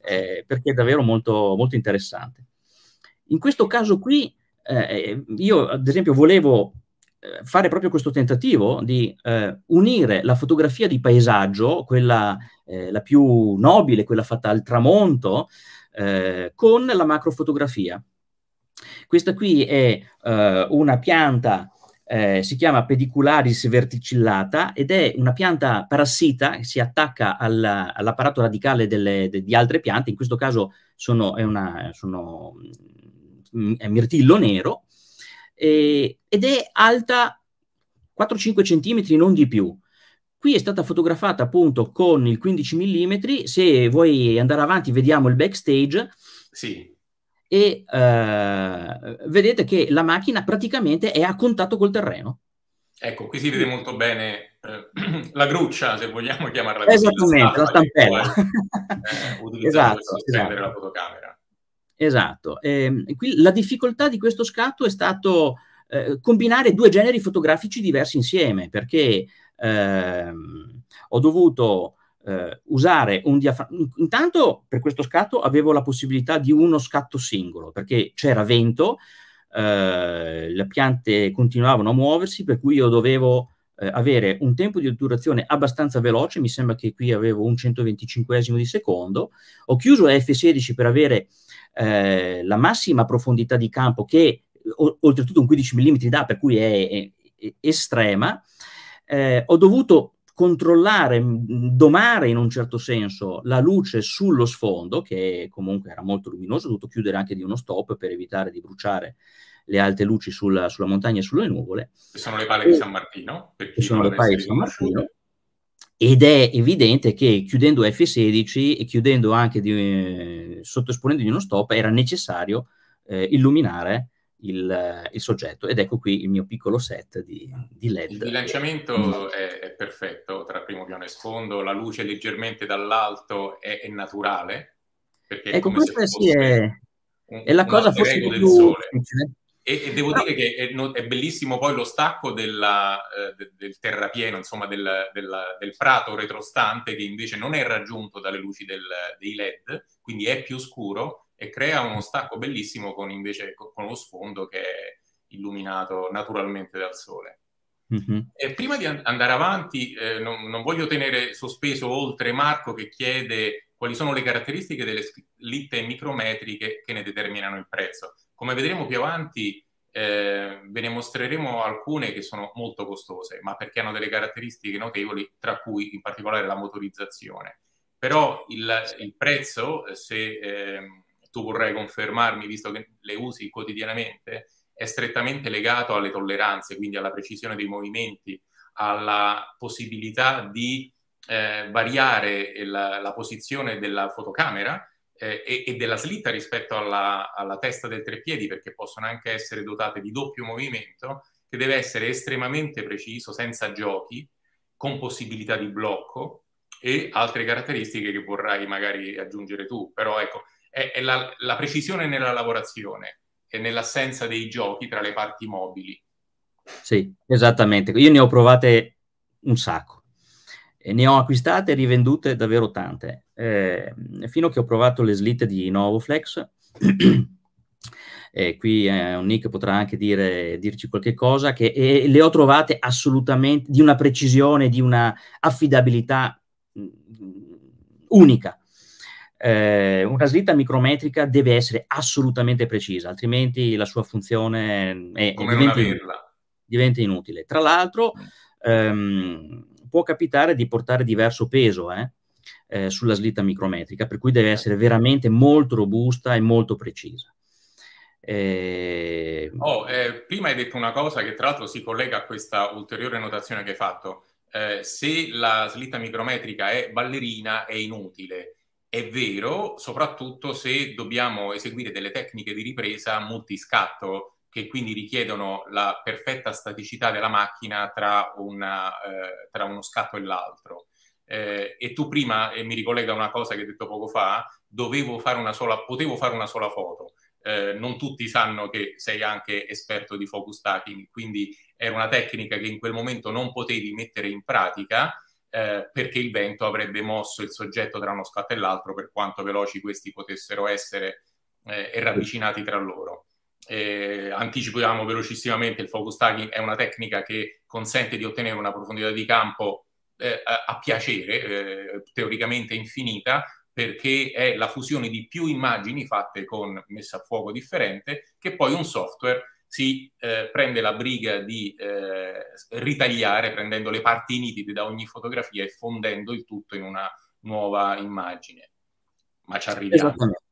eh, perché è davvero molto, molto interessante. In questo caso qui, eh, eh io ad esempio volevo eh, fare proprio questo tentativo di eh, unire la fotografia di paesaggio, quella eh, la più nobile, quella fatta al tramonto, eh, con la macrofotografia. Questa qui è eh, una pianta, eh, si chiama Pedicularis verticillata ed è una pianta parassita che si attacca alla, all'apparato radicale delle, de, di altre piante, in questo caso sono, è, una, sono, mm, è mirtillo nero, eh, ed è alta 4-5 cm, non di più. Qui è stata fotografata appunto con il 15 mm, se vuoi andare avanti vediamo il backstage. Sì. E eh, vedete che la macchina praticamente è a contatto col terreno. Ecco, qui si vede molto bene eh, la gruccia, se vogliamo chiamarla così. Esattamente, la stampella. Eh, esatto, esatto. la fotocamera. Esatto. Ehm, e, qui la difficoltà di questo scatto è stato eh, combinare due generi fotografici diversi insieme, perché ehm, ho dovuto eh, usare un diaframma. Intanto per questo scatto avevo la possibilità di uno scatto singolo, perché c'era vento, eh, le piante continuavano a muoversi, per cui io dovevo eh, avere un tempo di otturazione abbastanza veloce, mi sembra che qui avevo un 125 di secondo, ho chiuso F16 per avere eh, la massima profondità di campo che o, oltretutto un 15 mm dà, per cui è, è, è estrema, eh, ho dovuto controllare, mm, domare in un certo senso la luce sullo sfondo, che comunque era molto luminoso, ho dovuto chiudere anche di uno stop per evitare di bruciare le alte luci sulla, sulla montagna e sulle nuvole. Sono le pale di San Martino. Sono le pale di San Martino ed è evidente che chiudendo F16 e chiudendo anche di, eh, sottoesponendo di uno stop era necessario eh, illuminare il, eh, il, soggetto ed ecco qui il mio piccolo set di, di LED. Il bilanciamento mm. è, è, perfetto tra primo piano e sfondo, la luce leggermente dall'alto è, è naturale. Ecco, questa sì è, un, è la cosa forse più difficile e, e devo no. dire che è, è, bellissimo poi lo stacco della, eh, del terrapieno, insomma del, del, del, prato retrostante che invece non è raggiunto dalle luci del, dei LED, quindi è più scuro e crea uno stacco bellissimo con, invece, con, lo sfondo che è illuminato naturalmente dal sole. Mm-hmm. prima di andare avanti, eh, non, non, voglio tenere sospeso oltre Marco che chiede quali sono le caratteristiche delle slitte micrometriche che ne determinano il prezzo. Come vedremo più avanti, eh, ve ne mostreremo alcune che sono molto costose, ma perché hanno delle caratteristiche notevoli, tra cui in particolare la motorizzazione. Però il, il prezzo, se eh, tu vorrai confermarmi, visto che le usi quotidianamente, è strettamente legato alle tolleranze, quindi alla precisione dei movimenti, alla possibilità di eh, variare la, la posizione della fotocamera eh, e, e, della slitta rispetto alla, alla testa del treppiedi, perché possono anche essere dotate di doppio movimento, che deve essere estremamente preciso, senza giochi, con possibilità di blocco e altre caratteristiche che vorrai magari aggiungere tu. Però ecco, è, è la, la precisione nella lavorazione e nell'assenza dei giochi tra le parti mobili. Sì, esattamente. Io ne ho provate un sacco ne ho acquistate e rivendute davvero tante, eh, fino a che ho provato le slitte di Novoflex. Eh, qui eh, Nick potrà anche dire, dirci qualche cosa, che eh, le ho trovate assolutamente di una precisione, di una affidabilità mm, unica. Eh, una slitta micrometrica deve essere assolutamente precisa, altrimenti la sua funzione è, è diventa, inutile. Tra l'altro, ehm, può capitare di portare diverso peso eh, eh, sulla slitta micrometrica, per cui deve certo. essere veramente molto robusta e molto precisa. E... Ehm, oh, eh, prima hai detto una cosa che tra l'altro si collega a questa ulteriore notazione che hai fatto. Eh, se la slitta micrometrica è ballerina è inutile. È vero, soprattutto se dobbiamo eseguire delle tecniche di ripresa multiscatto, che quindi richiedono la perfetta staticità della macchina tra, una, eh, tra uno scatto e l'altro. Eh, e tu prima, e mi ricollega a una cosa che hai detto poco fa, dovevo fare una sola, potevo fare una sola foto. Eh, non tutti sanno che sei anche esperto di focus stacking, quindi era una tecnica che in quel momento non potevi mettere in pratica eh, perché il vento avrebbe mosso il soggetto tra uno scatto e l'altro per quanto veloci questi potessero essere eh, e ravvicinati tra loro eh, anticipiamo velocissimamente, il focus tagging è una tecnica che consente di ottenere una profondità di campo eh, a, a, piacere, eh, teoricamente infinita, perché è la fusione di più immagini fatte con messa a fuoco differente, che poi un software si eh, prende la briga di eh, ritagliare prendendo le parti nitide da ogni fotografia e fondendo il tutto in una nuova immagine. Ma ci arriviamo. Esattamente.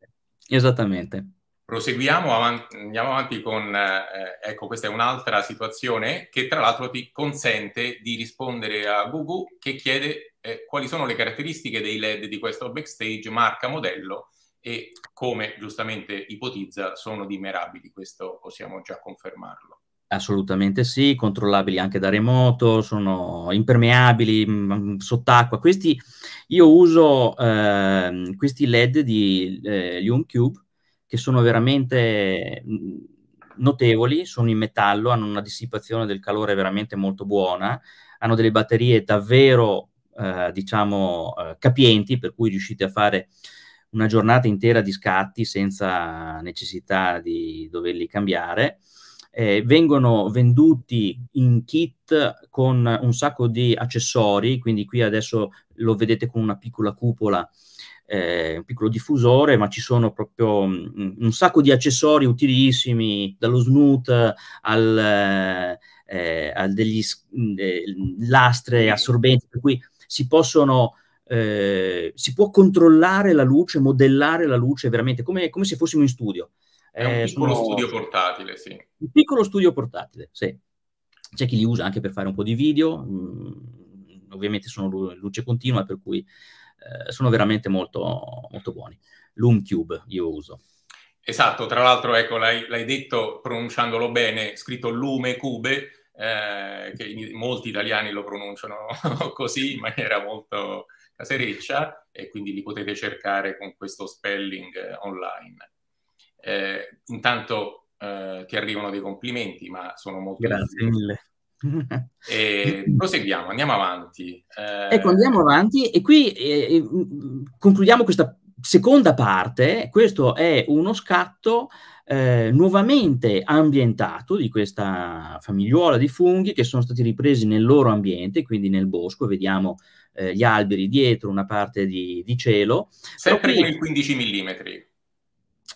Esattamente. Proseguiamo, andiamo avanti con, eh, ecco questa è un'altra situazione che tra l'altro ti consente di rispondere a Google che chiede eh, quali sono le caratteristiche dei LED di questo backstage, marca, modello e come giustamente ipotizza sono dimerabili, questo possiamo già confermarlo. Assolutamente sì, controllabili anche da remoto, sono impermeabili, mm, sott'acqua. Questi, io uso eh, questi LED di eh, Lium Cube che sono veramente mm, notevoli, sono in metallo, hanno una dissipazione del calore veramente molto buona, hanno delle batterie davvero, eh, diciamo, eh, capienti, per cui riuscite a fare una giornata intera di scatti senza necessità di doverli cambiare. Eh, vengono venduti in kit con un sacco di accessori, quindi qui adesso lo vedete con una piccola cupola eh, un piccolo diffusore, ma ci sono proprio mh, mm, mm, un sacco di accessori utilissimi, dallo snoot al, eh, eh al degli mh, mm, lastre assorbenti, per cui si possono eh, si può controllare la luce, modellare la luce veramente come, come se fossimo in studio. È un eh, piccolo sono, studio portatile, sì. Un piccolo studio portatile, sì. C'è chi li usa anche per fare un po' di video, mh, ovviamente sono luce continua, per cui eh, sono veramente molto, molto buoni. Loomtube io uso. Esatto, tra l'altro ecco, l'hai, l'hai detto pronunciandolo bene, scritto Lume Cube, eh, che in, molti italiani lo pronunciano così in maniera molto casereccia e quindi li potete cercare con questo spelling eh, online. Eh, intanto eh, ti arrivano dei complimenti, ma sono molto... Grazie mille. e proseguiamo, andiamo avanti. Eh... Ecco, andiamo avanti e qui eh, eh, concludiamo questa seconda parte. Questo è uno scatto eh, nuovamente ambientato di questa famigliuola di funghi che sono stati ripresi nel loro ambiente, quindi nel bosco. Vediamo eh, gli alberi dietro, una parte di, di cielo. Sempre qui... con i 15 mm.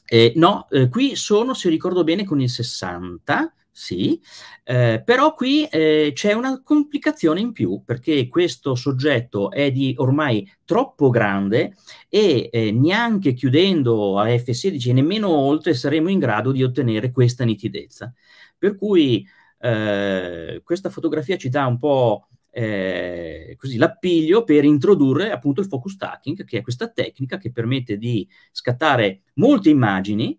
Eh, no, qui sono, se ricordo bene, con il 60 sì, eh, però qui eh, c'è una complicazione in più perché questo soggetto è di ormai troppo grande e eh, neanche chiudendo a F16 e nemmeno oltre saremo in grado di ottenere questa nitidezza. Per cui eh, questa fotografia ci dà un po' Eh, così l'appiglio per introdurre appunto il focus stacking, che è questa tecnica che permette di scattare molte immagini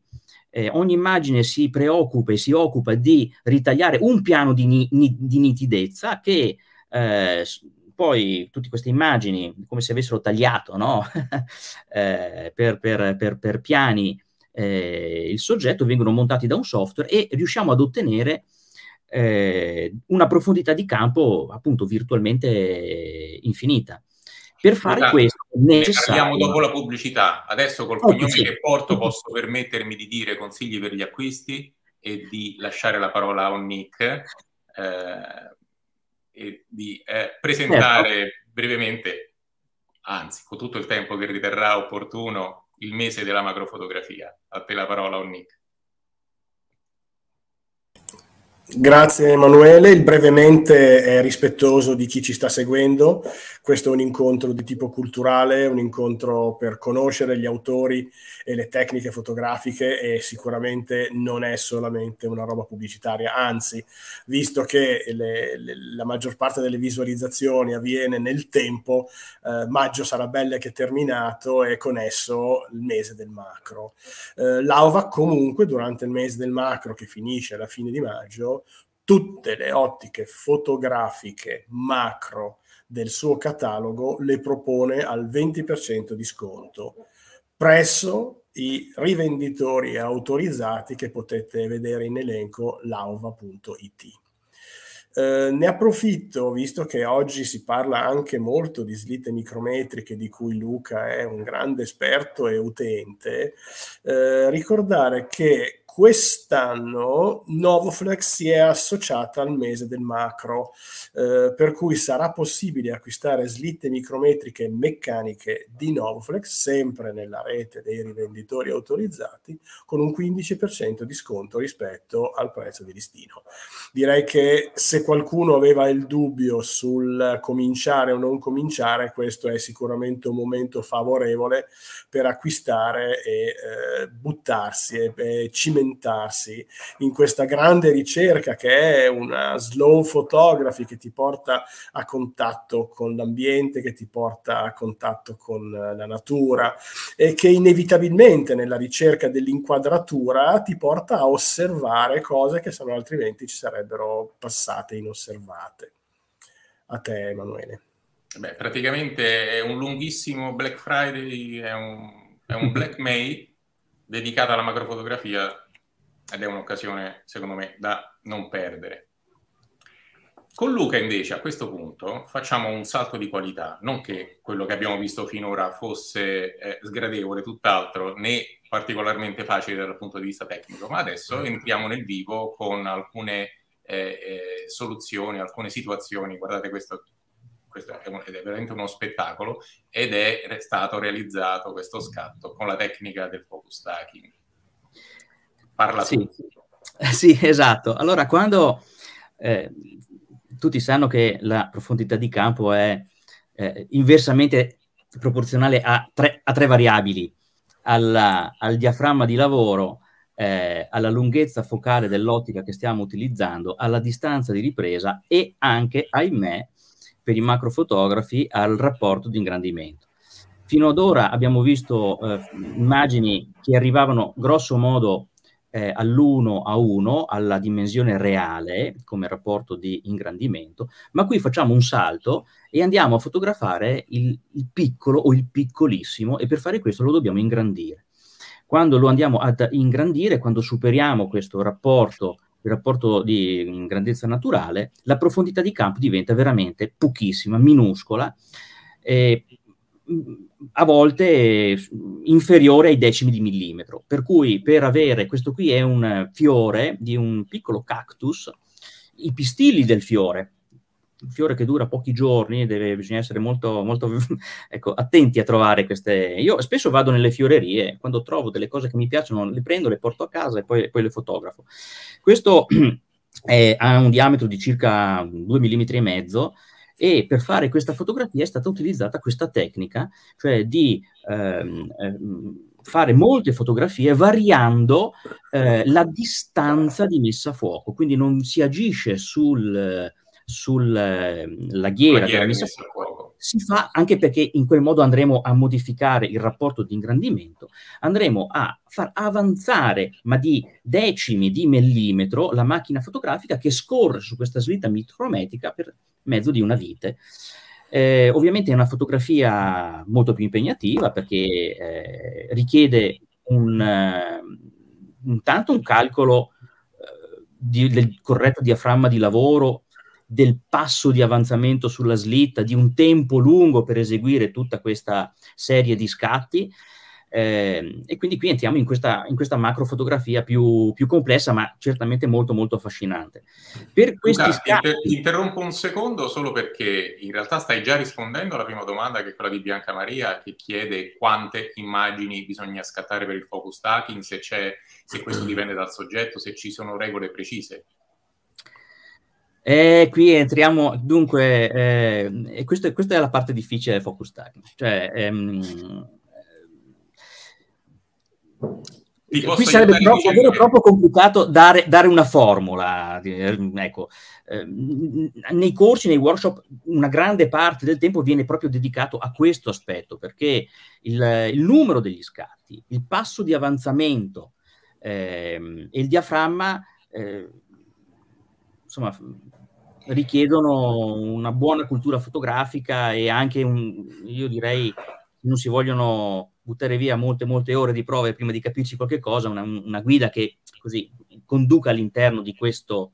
eh, ogni immagine si preoccupa e si occupa di ritagliare un piano di, ni- di nitidezza che eh, poi tutte queste immagini, come se avessero tagliato no? eh, per, per, per, per, piani eh, il soggetto, vengono montati da un software e riusciamo ad ottenere eh, una profondità di campo appunto virtualmente infinita. Per fare esatto. questo è cioè, necessario... parliamo dopo la pubblicità. Adesso col oh, cognome sì. che porto posso permettermi di dire consigli per gli acquisti e di lasciare la parola a un Nick eh, e di eh, presentare certo. brevemente, anzi con tutto il tempo che riterrà opportuno, il mese della macrofotografia. A te la parola, Onnick. Grazie Emanuele, il brevemente è rispettoso di chi ci sta seguendo, questo è un incontro di tipo culturale, un incontro per conoscere gli autori e le tecniche fotografiche e sicuramente non è solamente una roba pubblicitaria, anzi, visto che le, le, la maggior parte delle visualizzazioni avviene nel tempo, eh, maggio sarà bella che è terminato e con esso il mese del macro. Eh, L'AOVA comunque durante il mese del macro che finisce alla fine di maggio tutte le ottiche fotografiche macro del suo catalogo le propone al 20% di sconto presso i rivenditori autorizzati che potete vedere in elenco lauva.it. Eh, ne approfitto, visto che oggi si parla anche molto di slitte micrometriche, di cui Luca è un grande esperto e utente, eh, ricordare che quest'anno Novoflex si è associata al mese del macro, eh, per cui sarà possibile acquistare slitte micrometriche meccaniche di Novoflex, sempre nella rete dei rivenditori autorizzati, con un 15% di sconto rispetto al prezzo di listino. Direi che se qualcuno aveva il dubbio sul cominciare o non cominciare, questo è sicuramente un momento favorevole per acquistare e eh, buttarsi e, e cimentare cimentarsi in questa grande ricerca che è una slow photography che ti porta a contatto con l'ambiente, che ti porta a contatto con eh, la natura e che inevitabilmente nella ricerca dell'inquadratura ti porta a osservare cose che se no altrimenti ci sarebbero passate inosservate. A te Emanuele. Beh, praticamente è un lunghissimo Black Friday, è un, è un Black May dedicato alla macrofotografia ed è un'occasione secondo me da non perdere. Con Luca invece a questo punto facciamo un salto di qualità, non che quello che abbiamo visto finora fosse eh, sgradevole, tutt'altro, né particolarmente facile dal punto di vista tecnico, ma adesso entriamo nel vivo con alcune eh, eh, soluzioni, alcune situazioni, guardate questo, questo è, un, è veramente uno spettacolo ed è stato realizzato questo scatto con la tecnica del focus stacking parla sì, eh, sì, esatto. Allora, quando eh, tutti sanno che la profondità di campo è eh, inversamente proporzionale a tre, a tre variabili, alla, al diaframma di lavoro, eh, alla lunghezza focale dell'ottica che stiamo utilizzando, alla distanza di ripresa e anche, ahimè, per i macrofotografi, al rapporto di ingrandimento. Fino ad ora abbiamo visto eh, immagini che arrivavano grosso modo eh, all'1 a 1 alla dimensione reale come rapporto di ingrandimento, ma qui facciamo un salto e andiamo a fotografare il, il piccolo o il piccolissimo e per fare questo lo dobbiamo ingrandire. Quando lo andiamo ad ingrandire, quando superiamo questo rapporto il rapporto di grandezza naturale, la profondità di campo diventa veramente pochissima, minuscola. Eh, a volte mm, inferiore ai decimi di millimetro. Per cui per avere questo qui è un fiore di un piccolo cactus, i pistilli del fiore, un fiore che dura pochi giorni, deve, bisogna essere molto, molto ecco, attenti a trovare queste. Io spesso vado nelle fiorerie, quando trovo delle cose che mi piacciono, le prendo, le porto a casa e poi, poi le fotografo. Questo è, ha un diametro di circa 2,5 mm e mezzo e per fare questa fotografia è stata utilizzata questa tecnica, cioè di ehm, ehm, fare molte fotografie variando eh, la distanza di messa a fuoco, quindi non si agisce sulla sul, eh, ghiera della messa a fuoco, si fa anche perché in quel modo andremo a modificare il rapporto di ingrandimento, andremo a far avanzare, ma di decimi di millimetro, la macchina fotografica che scorre su questa slitta micrometrica per mezzo di una vite. Eh, ovviamente è una fotografia molto più impegnativa perché eh, richiede un, intanto un calcolo eh, di, del corretto diaframma di lavoro del passo di avanzamento sulla slitta, di un tempo lungo per eseguire tutta questa serie di scatti. Eh, e quindi qui entriamo in questa, in questa macrofotografia più, più, complessa, ma certamente molto molto affascinante. Per questi Luca, scatti... inter- interrompo un secondo solo perché in realtà stai già rispondendo alla prima domanda che è quella di Bianca Maria che chiede quante immagini bisogna scattare per il focus stacking, se, se questo dipende dal soggetto, se ci sono regole precise. E qui entriamo, dunque, eh, questo, questa è la parte difficile del focus time. Cioè, ehm, qui sarebbe proprio, davvero troppo complicato dare, dare una formula. Eh, ecco, eh, nei corsi, nei workshop, una grande parte del tempo viene proprio dedicato a questo aspetto, perché il, il numero degli scatti, il passo di avanzamento eh, e il diaframma... Eh, insomma, richiedono una buona cultura fotografica e anche, un, io direi, non si vogliono buttare via molte, molte ore di prove prima di capirci qualche cosa, una, una guida che così conduca all'interno di, questo,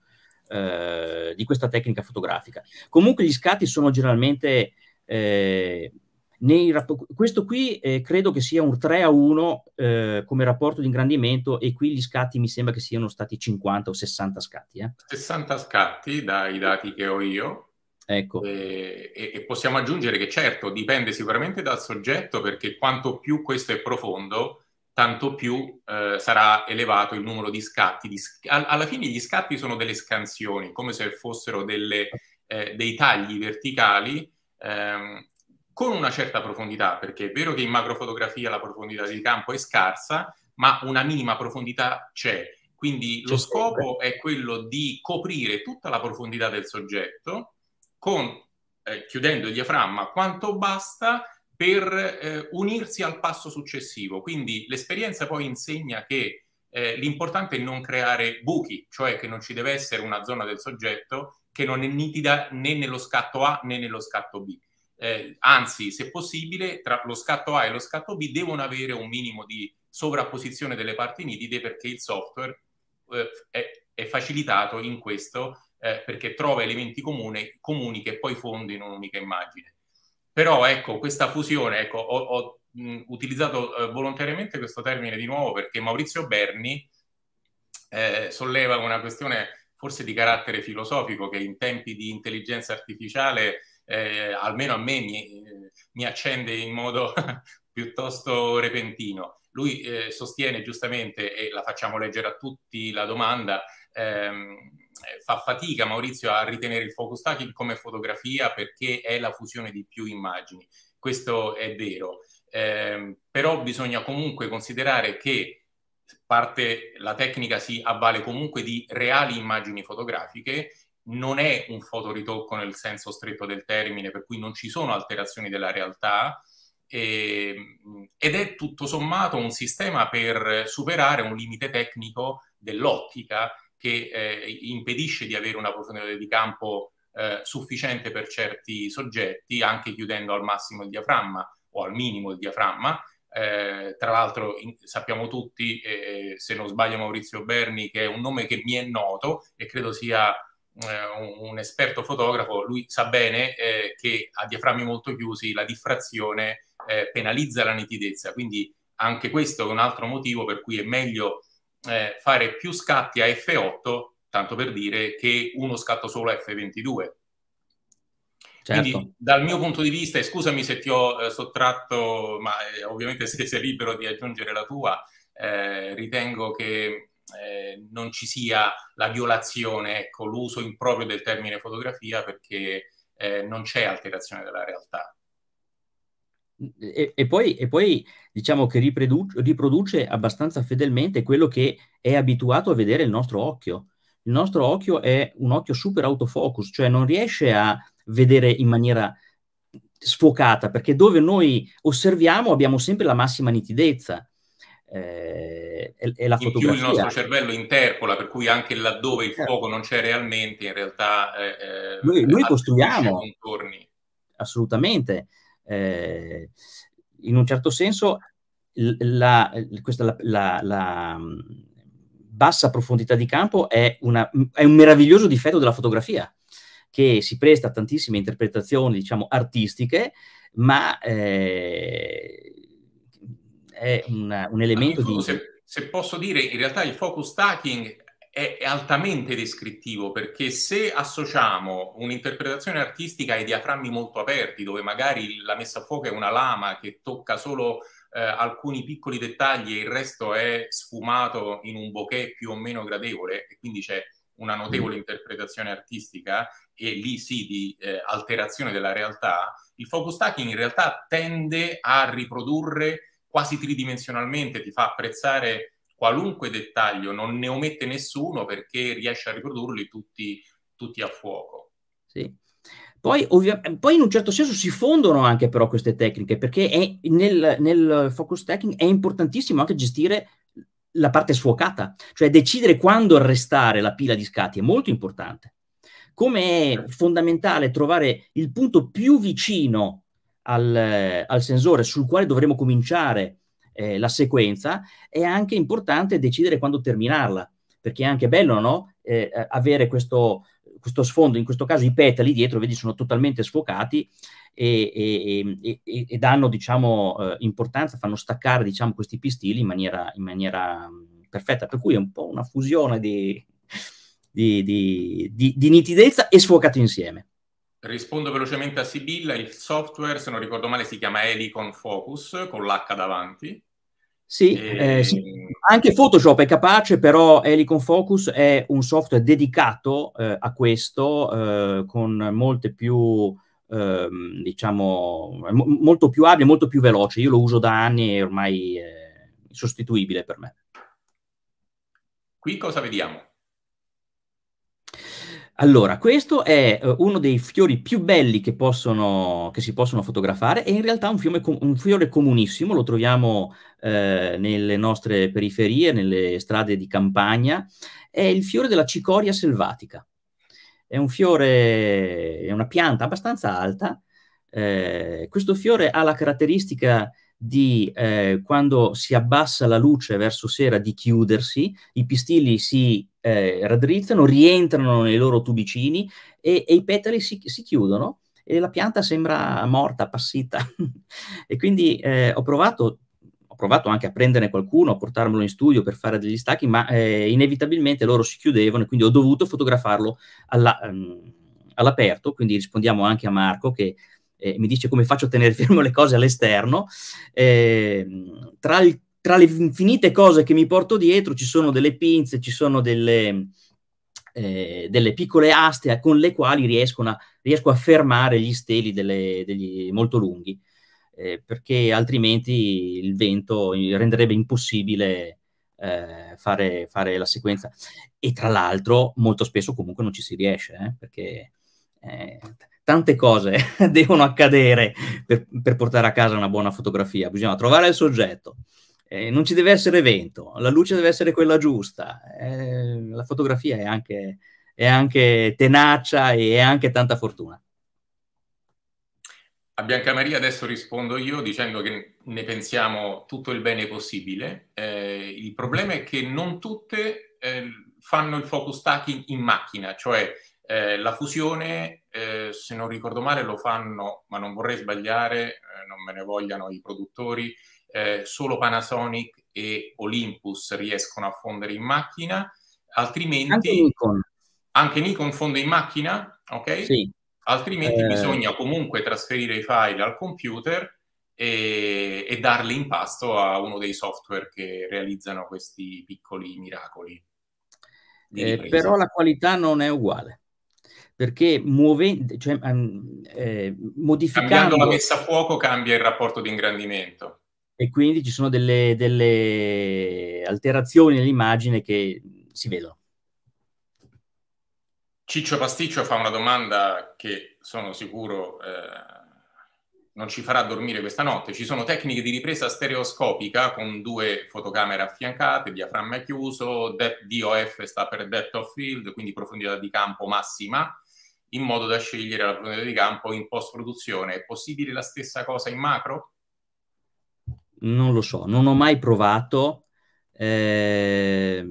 eh, di questa tecnica fotografica. Comunque gli scatti sono generalmente eh, nei, questo qui eh, credo che sia un 3 a 1 eh, come rapporto di ingrandimento e qui gli scatti mi sembra che siano stati 50 o 60 scatti. Eh. 60 scatti dai dati che ho io. Ecco. E, e, possiamo aggiungere che certo dipende sicuramente dal soggetto perché quanto più questo è profondo, tanto più eh, sarà elevato il numero di scatti. Di sc- alla fine gli scatti sono delle scansioni, come se fossero delle, eh, dei tagli verticali ehm, con una certa profondità, perché è vero che in macrofotografia la profondità di campo è scarsa, ma una minima profondità c'è. Quindi lo scopo è quello di coprire tutta la profondità del soggetto con, eh, chiudendo il diaframma quanto basta per eh, unirsi al passo successivo. Quindi l'esperienza poi insegna che eh, l'importante è non creare buchi, cioè che non ci deve essere una zona del soggetto che non è nitida né nello scatto A né nello scatto B eh, anzi se possibile tra lo scatto A e lo scatto B devono avere un minimo di sovrapposizione delle parti nitide perché il software eh, è, è, facilitato in questo eh, perché trova elementi comune, comuni che poi fonde in un'unica immagine. Però ecco, questa fusione, ecco, ho, ho mh, utilizzato eh, volontariamente questo termine di nuovo perché Maurizio Berni eh, solleva una questione forse di carattere filosofico che in tempi di intelligenza artificiale eh, almeno a me mi, eh, mi accende in modo piuttosto repentino. Lui eh, sostiene giustamente, e la facciamo leggere a tutti la domanda, ehm, fa fatica Maurizio a ritenere il focus stacking come fotografia perché è la fusione di più immagini. Questo è vero, eh, però bisogna comunque considerare che parte la tecnica si avvale comunque di reali immagini fotografiche non è un fotoritocco nel senso stretto del termine, per cui non ci sono alterazioni della realtà, e, ehm, ed è tutto sommato un sistema per superare un limite tecnico dell'ottica che eh, impedisce di avere una profondità di campo eh, sufficiente per certi soggetti, anche chiudendo al massimo il diaframma o al minimo il diaframma. Eh, tra l'altro in, sappiamo tutti, eh, se non sbaglio Maurizio Berni, che è un nome che mi è noto e credo sia eh, un, un, esperto fotografo, lui sa bene eh, che a diaframmi molto chiusi la diffrazione eh, penalizza la nitidezza, quindi anche questo è un altro motivo per cui è meglio eh, fare più scatti a F8, tanto per dire, che uno scatto solo a F22. Certo. Quindi dal mio punto di vista, e scusami se ti ho eh, sottratto, ma eh, ovviamente se sei libero di aggiungere la tua, ritengo che eh, non ci sia la violazione, ecco, l'uso improprio del termine fotografia perché eh, non c'è alterazione della realtà. E, e, poi, e poi, diciamo che riproduce, riproduce abbastanza fedelmente quello che è abituato a vedere il nostro occhio. Il nostro occhio è un occhio super autofocus, cioè non riesce a vedere in maniera sfocata, perché dove noi osserviamo abbiamo sempre la massima nitidezza eh, e, e, la in fotografia. più il nostro cervello interpola, per cui anche laddove il certo. fuoco non c'è realmente, in realtà... Eh, noi, eh, noi costruiamo... Contorni. Assolutamente. Eh, in un certo senso, la, questa, la, la, la mm, bassa profondità di campo è, una, mm, è, un meraviglioso difetto della fotografia, che si presta a tantissime interpretazioni, diciamo, artistiche, ma... Eh, è un, un elemento allora, di... Se, se posso dire, in realtà il focus stacking è, altamente descrittivo perché se associamo un'interpretazione artistica ai diaframmi molto aperti, dove magari la messa a fuoco è una lama che tocca solo eh, alcuni piccoli dettagli e il resto è sfumato in un bokeh più o meno gradevole, e quindi c'è una mm. notevole interpretazione artistica e lì sì di eh, alterazione della realtà, il focus stacking in realtà tende a riprodurre quasi tridimensionalmente, ti fa apprezzare qualunque dettaglio, non ne omette nessuno perché riesce a riprodurli tutti, tutti a fuoco. Sì. Poi, ovvia- poi, in un certo senso si fondono anche però queste tecniche, perché è, nel, nel, focus stacking è importantissimo anche gestire la parte sfocata, cioè decidere quando arrestare la pila di scatti è molto importante. Come è certo. fondamentale trovare il punto più vicino al, al sensore sul quale dovremo cominciare eh, la sequenza, è anche importante decidere quando terminarla, perché è anche bello no? eh, eh avere questo, questo, sfondo, in questo caso i petali dietro, vedi, sono totalmente sfocati e, e, e, e danno diciamo, eh, importanza, fanno staccare diciamo, questi pistilli in maniera, in maniera mm, perfetta, per cui è un po' una fusione di, di, di, di nitidezza e sfocato insieme. Rispondo velocemente a Sibilla, il software, se non ricordo male, si chiama Helicon Focus, con l'H davanti. Sì, e... eh, sì, anche Photoshop è capace, però Helicon Focus è un software dedicato eh, a questo, eh, con molte più, ehm, diciamo, mo- molto più abile, molto più veloce. Io lo uso da anni e ormai è sostituibile per me. Qui cosa vediamo? Allora, questo è eh, uno dei fiori più belli che, possono, che si possono fotografare È in realtà un, fiume, un fiore comunissimo, lo troviamo eh, nelle nostre periferie, nelle strade di campagna, è il fiore della cicoria selvatica. È un fiore, è una pianta abbastanza alta. Eh, questo fiore ha la caratteristica di eh, quando si abbassa la luce verso sera di chiudersi, i pistilli si eh, raddrizzano, rientrano nei loro tubicini e, e i petali si, si, chiudono e la pianta sembra morta, appassita. e quindi eh, ho provato ho provato anche a prenderne qualcuno, a portarmelo in studio per fare degli stacchi, ma eh, inevitabilmente loro si chiudevano e quindi ho dovuto fotografarlo alla, um, all'aperto, quindi rispondiamo anche a Marco che eh, mi dice come faccio a tenere fermo le cose all'esterno. Eh, tra il tra le infinite cose che mi porto dietro ci sono delle pinze, ci sono delle, eh, delle piccole aste con le quali riesco a, riesco a fermare gli steli delle, degli, molto lunghi, eh, perché altrimenti il vento renderebbe impossibile eh, fare, fare, la sequenza. E tra l'altro molto spesso comunque non ci si riesce, eh, perché eh, tante cose devono accadere per, per portare a casa una buona fotografia, bisogna trovare il soggetto. Eh, non ci deve essere vento, la luce deve essere quella giusta, eh, la fotografia è anche, è anche tenacia e è anche tanta fortuna. A Bianca Maria adesso rispondo io dicendo che ne pensiamo tutto il bene possibile. Eh, il problema è che non tutte eh, fanno il focus stacking in macchina, cioè eh, la fusione, eh, se non ricordo male, lo fanno, ma non vorrei sbagliare, non me ne vogliano i produttori, eh, solo Panasonic e Olympus riescono a fondere in macchina, altrimenti... Anche Nikon. Anche Nikon fonde in macchina? Ok? Sì. Altrimenti eh... bisogna comunque trasferire i file al computer e, e darli in pasto a uno dei software che realizzano questi piccoli miracoli. Eh, però la qualità non è uguale perché muovendo, cioè, ehm, eh, modificando... Cambiando la messa a fuoco cambia il rapporto di ingrandimento e quindi ci sono delle, delle alterazioni nell'immagine che si vedono. Ciccio Pasticcio fa una domanda che sono sicuro eh, non ci farà dormire questa notte. Ci sono tecniche di ripresa stereoscopica con due fotocamere affiancate, diaframma chiuso, DOF sta per depth of field, quindi profondità di campo massima, in modo da scegliere la profondità di campo in post-produzione. È possibile la stessa cosa in macro? non lo so, non ho mai provato. Eh,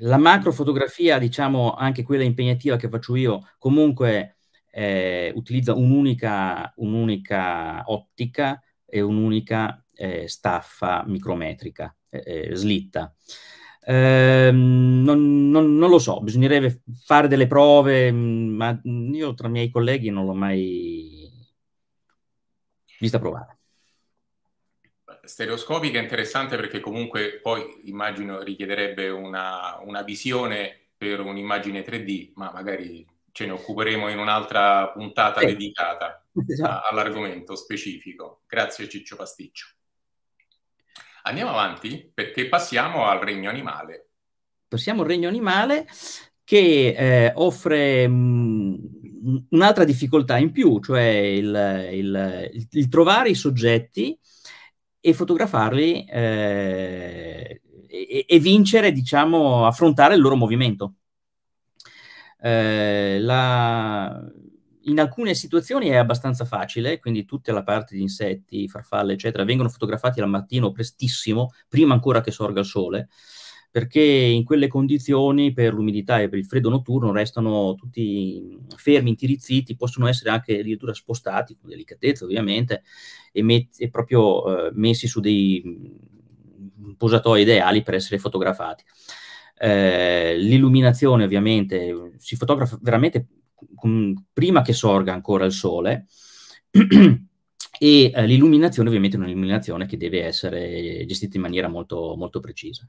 la macrofotografia, diciamo anche quella impegnativa che faccio io, comunque eh, utilizza un'unica, un'unica, ottica e un'unica eh, staffa micrometrica, eh, eh, slitta. Ehm, non, non, non, lo so, bisognerebbe fare delle prove, ma io tra i miei colleghi non l'ho mai vista provare stereoscopica è interessante perché comunque poi immagino richiederebbe una, una visione per un'immagine 3D, ma magari ce ne occuperemo in un'altra puntata eh, dedicata esatto. all'argomento specifico. Grazie Ciccio Pasticcio. Andiamo avanti perché passiamo al regno animale. Passiamo al regno animale che eh, offre mm, un'altra difficoltà in più, cioè il, il, il, il trovare i soggetti e fotografarli eh, e, e, vincere, diciamo, affrontare il loro movimento. Eh, la, in alcune situazioni è abbastanza facile, quindi tutta la parte di insetti, farfalle, eccetera, vengono fotografati al mattino prestissimo, prima ancora che sorga il sole perché in quelle condizioni per l'umidità e per il freddo notturno restano tutti fermi, intirizziti, possono essere anche addirittura spostati con delicatezza ovviamente e, met- e proprio eh, messi su dei posatoi ideali per essere fotografati. Eh, l'illuminazione ovviamente si fotografa veramente com- prima che sorga ancora il sole e eh, l'illuminazione ovviamente è un'illuminazione che deve essere gestita in maniera molto, molto precisa.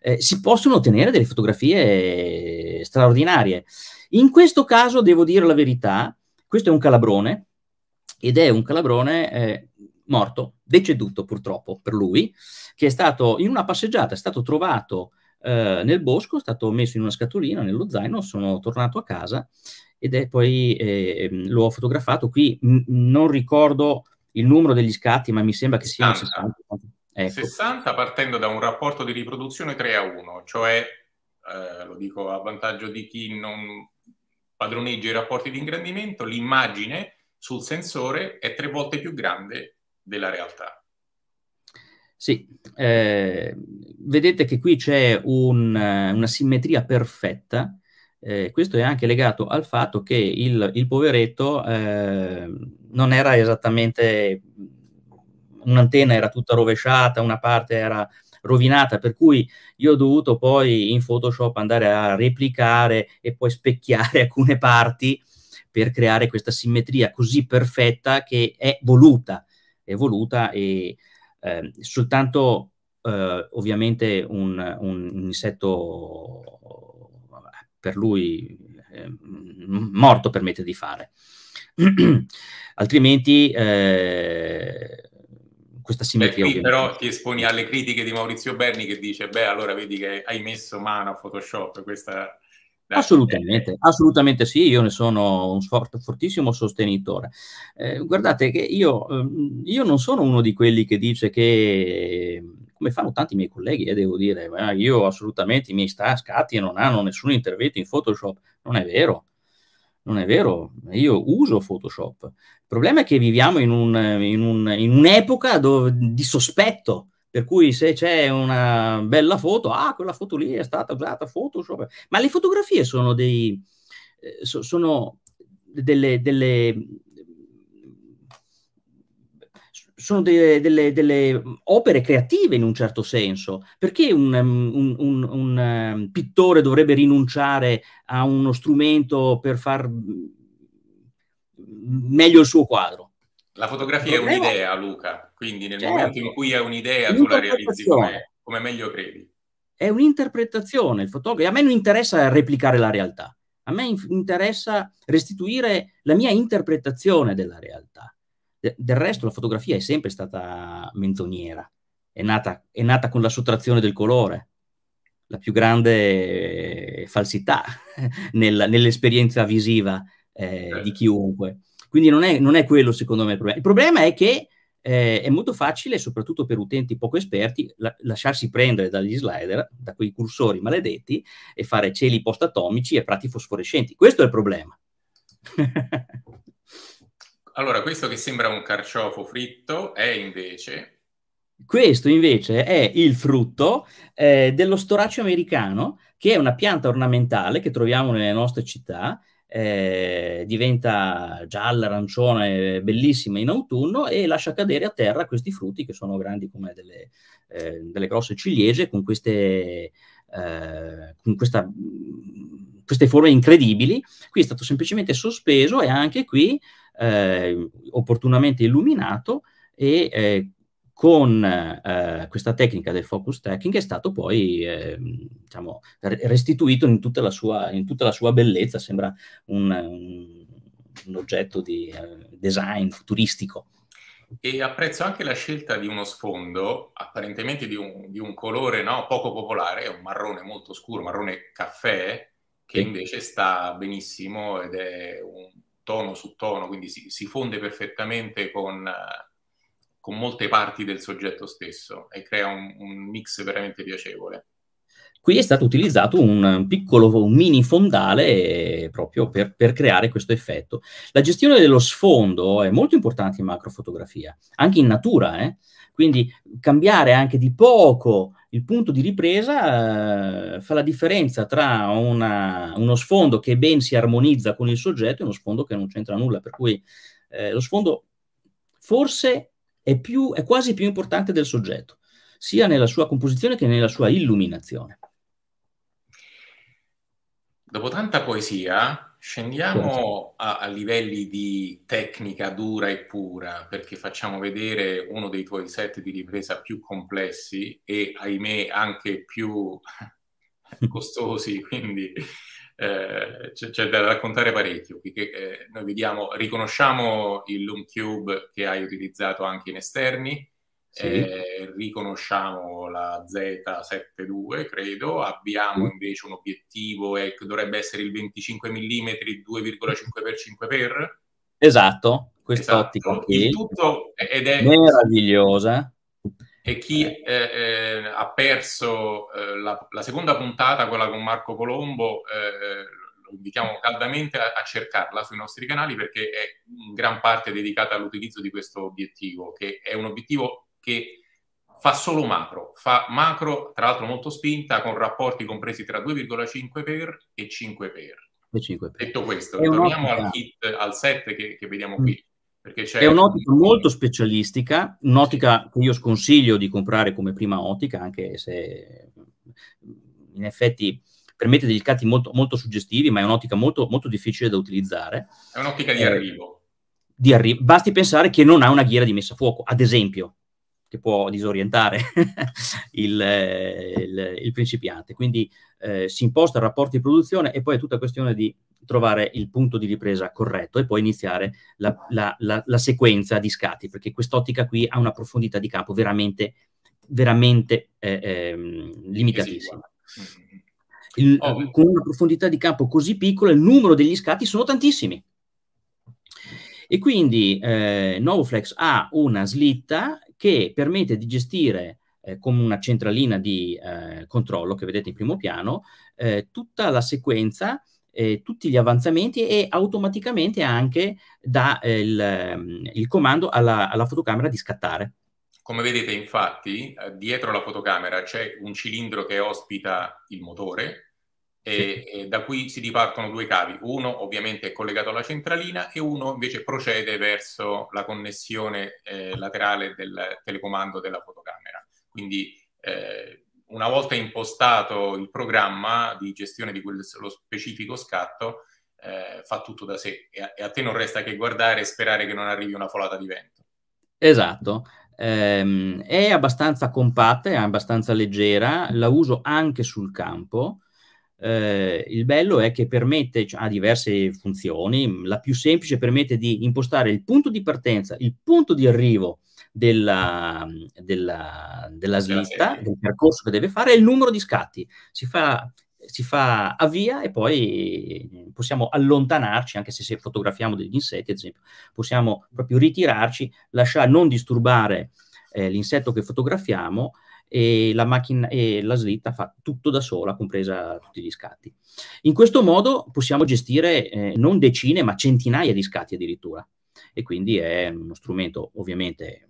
Eh, si possono ottenere delle fotografie straordinarie. In questo caso devo dire la verità, questo è un calabrone ed è un calabrone eh, morto, deceduto purtroppo per lui, che è stato in una passeggiata, è stato trovato eh, nel bosco, è stato messo in una scatolina, nello zaino, sono tornato a casa ed è poi, eh, l'ho fotografato qui, non ricordo il numero degli scatti, ma mi sembra che siano 60. 60. Ecco. 60 partendo da un rapporto di riproduzione 3 a 1, cioè, eh, lo dico a vantaggio di chi non padroneggia i rapporti di ingrandimento, l'immagine sul sensore è tre volte più grande della realtà. Sì, eh, vedete che qui c'è un, eh, una simmetria perfetta eh, questo è anche legato al fatto che il, il poveretto eh, non era esattamente mm, un'antenna era tutta rovesciata, una parte era rovinata, per cui io ho dovuto poi in Photoshop andare a replicare e poi specchiare alcune parti per creare questa simmetria così perfetta che è voluta, è voluta e eh, soltanto eh, ovviamente un, un, un insetto per lui eh, morto permette di fare. Altrimenti eh, questa simmetria... Beh, qui però ti esponi alle critiche di Maurizio Berni che dice, beh allora vedi che hai messo mano a Photoshop, questa... Assolutamente, assolutamente sì, io ne sono un fortissimo sostenitore. Eh, guardate che io, ehm, io, non sono uno di quelli che dice che come fanno tanti miei colleghi, e eh, devo dire, ma io assolutamente i miei scatti non hanno nessun intervento in Photoshop, non è vero, non è vero, io uso Photoshop. Il problema è che viviamo in, un, in, un, in un'epoca dove, di sospetto, per cui se c'è una bella foto, ah, quella foto lì è stata usata Photoshop, ma le fotografie sono dei... Eh, sono delle, delle sono de- delle, delle, opere creative in un certo senso. Perché un, um, un, un, un um, pittore dovrebbe rinunciare a uno strumento per far mm, mm, meglio il suo quadro? La fotografia è un'idea, Luca, quindi nel certo. momento in cui è un'idea tu la realizzi come, come meglio credi. È un'interpretazione, il fotografo. A me non interessa replicare la realtà, a me interessa restituire la mia interpretazione della realtà. De, eh, del resto la fotografia è sempre stata menzognera, è nata, è nata con la sottrazione del colore, la più grande eh, falsità nel, nell'esperienza visiva eh, di certo. chiunque. Quindi non è, non è, quello secondo me il problema. Il problema è che eh, è molto facile, soprattutto per utenti poco esperti, la, lasciarsi prendere dagli slider, da quei cursori maledetti, e fare cieli post-atomici e prati fosforescenti. Questo è il problema. Allora, questo che sembra un carciofo fritto è invece... Questo invece è il frutto eh, dello storaceo americano, che è una pianta ornamentale che troviamo nelle nostre città, eh, diventa gialla, arancione, bellissima in autunno e lascia cadere a terra questi frutti che sono grandi come delle, eh, delle grosse ciliegie con, queste, eh, con questa queste forme incredibili, qui è stato semplicemente sospeso e anche qui eh, opportunamente illuminato e eh, con eh, questa tecnica del focus tracking è stato poi eh, diciamo, restituito in tutta, sua, in tutta, la sua, bellezza, sembra un, un, oggetto di eh, design futuristico. E apprezzo anche la scelta di uno sfondo, apparentemente di un, di un colore no, poco popolare, è un marrone molto scuro, marrone caffè, che invece sta benissimo ed è un tono su tono, quindi si, si fonde perfettamente con, con, molte parti del soggetto stesso e crea un, un mix veramente piacevole. Qui è stato utilizzato un piccolo, un mini fondale proprio per, per, creare questo effetto. La gestione dello sfondo è molto importante in macrofotografia, anche in natura. Eh? Quindi cambiare anche di poco il punto di ripresa eh, fa la differenza tra una, uno sfondo che ben si armonizza con il soggetto e uno sfondo che non c'entra nulla. Per cui eh, lo sfondo forse è, più, è quasi più importante del soggetto, sia nella sua composizione che nella sua illuminazione. Dopo tanta poesia, Scendiamo certo. a, a, livelli di tecnica dura e pura, perché facciamo vedere uno dei tuoi set di ripresa più complessi e ahimè anche più costosi, quindi eh, c'è, c'è, da raccontare parecchio. Perché, eh, noi vediamo, riconosciamo il Loom Cube che hai utilizzato anche in esterni, sì. Eh, riconosciamo la Z72, credo, abbiamo mm. invece un obiettivo eh, che dovrebbe essere il 25 mm 2,5x5 x Esatto, questa esatto. qui. Il tutto ed è meravigliosa. E chi eh, eh, eh ha perso eh, la, la, seconda puntata, quella con Marco Colombo, lo invitiamo caldamente a, a, cercarla sui nostri canali perché è in gran parte dedicata all'utilizzo di questo obiettivo, che è un obiettivo che fa solo macro, fa macro tra l'altro molto spinta con rapporti compresi tra 2,5 per e 5 per. E 5 per. Detto questo, torniamo al kit, al set che, che vediamo mm. qui. Mm. È un'ottica molto specialistica, un'ottica che io sconsiglio di comprare come prima ottica, anche se in effetti permette degli scatti molto, molto suggestivi, ma è un'ottica molto, molto, difficile da utilizzare. È un'ottica di eh, arrivo. Di arri- basti pensare che non ha una ghiera di messa a fuoco, ad esempio che può disorientare il, il, il, principiante. Quindi eh, si imposta il rapporto di produzione e poi è tutta questione di trovare il punto di ripresa corretto e poi iniziare la, la, la, la sequenza di scatti, perché quest'ottica qui ha una profondità di campo veramente, veramente eh, eh, limitatissima. Mm-hmm. Il, oh. Eh, con una profondità di campo così piccola, il numero degli scatti sono tantissimi. E quindi eh, Novoflex ha una slitta che permette di gestire eh, come una centralina di eh, controllo che vedete in primo piano eh, tutta la sequenza eh, tutti gli avanzamenti e automaticamente anche dà eh, il, ehm, il, comando alla, alla fotocamera di scattare. Come vedete infatti eh, dietro la fotocamera c'è un cilindro che ospita il motore e, e da qui si dipartono due cavi, uno ovviamente è collegato alla centralina e uno invece procede verso la connessione eh, laterale del telecomando della fotocamera. Quindi eh, una volta impostato il programma di gestione di quello specifico scatto, eh, fa tutto da sé e a, e a, te non resta che guardare e sperare che non arrivi una folata di vento. Esatto. Ehm, è abbastanza compatta, è abbastanza leggera, la uso anche sul campo eh, il bello è che permette, cioè, ha diverse funzioni, la più semplice permette di impostare il punto di partenza, il punto di arrivo della, della, della slista, del percorso che deve fare e il numero di scatti. Si fa, si fa a e poi possiamo allontanarci, anche se, se fotografiamo degli insetti, ad esempio, possiamo proprio ritirarci, lasciare, non disturbare eh, l'insetto che fotografiamo e la, macchina, e la slitta fa tutto da sola, compresa tutti gli scatti. In questo modo possiamo gestire eh, non decine, ma centinaia di scatti addirittura. E quindi è uno strumento ovviamente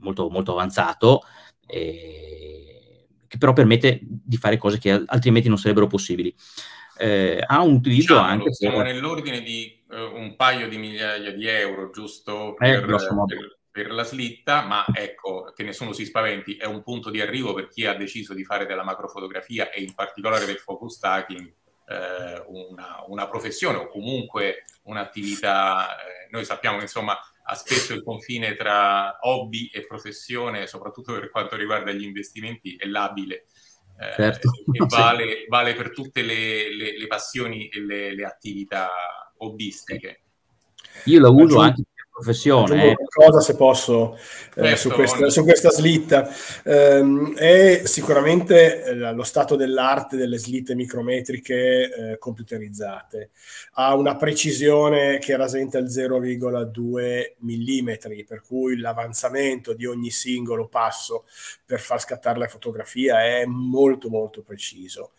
molto, molto avanzato, eh, che però permette di fare cose che altrimenti non sarebbero possibili. Eh, ha un utilizzo diciamo, anche. Siamo per... nell'ordine di uh, un paio di migliaia di euro, giusto? Eh, per, eh, grosso modo. Per per la slitta, ma ecco che nessuno si spaventi, è un punto di arrivo per chi ha deciso di fare della macrofotografia e in particolare del focus stacking eh, una, una, professione o comunque un'attività. Eh, noi sappiamo che insomma ha spesso il confine tra hobby e professione, soprattutto per quanto riguarda gli investimenti, è labile. Eh, certo. e vale, vale, per tutte le, le, le passioni e le, le attività hobbistiche. Io la uso anche professione. Ecco. Cosa se posso eh, su, certo, questa, su, questa, slitta? Eh, è sicuramente eh, lo stato dell'arte delle slitte micrometriche eh, computerizzate. Ha una precisione che rasenta il 0,2 mm, per cui l'avanzamento di ogni singolo passo per far scattare la fotografia è molto molto preciso.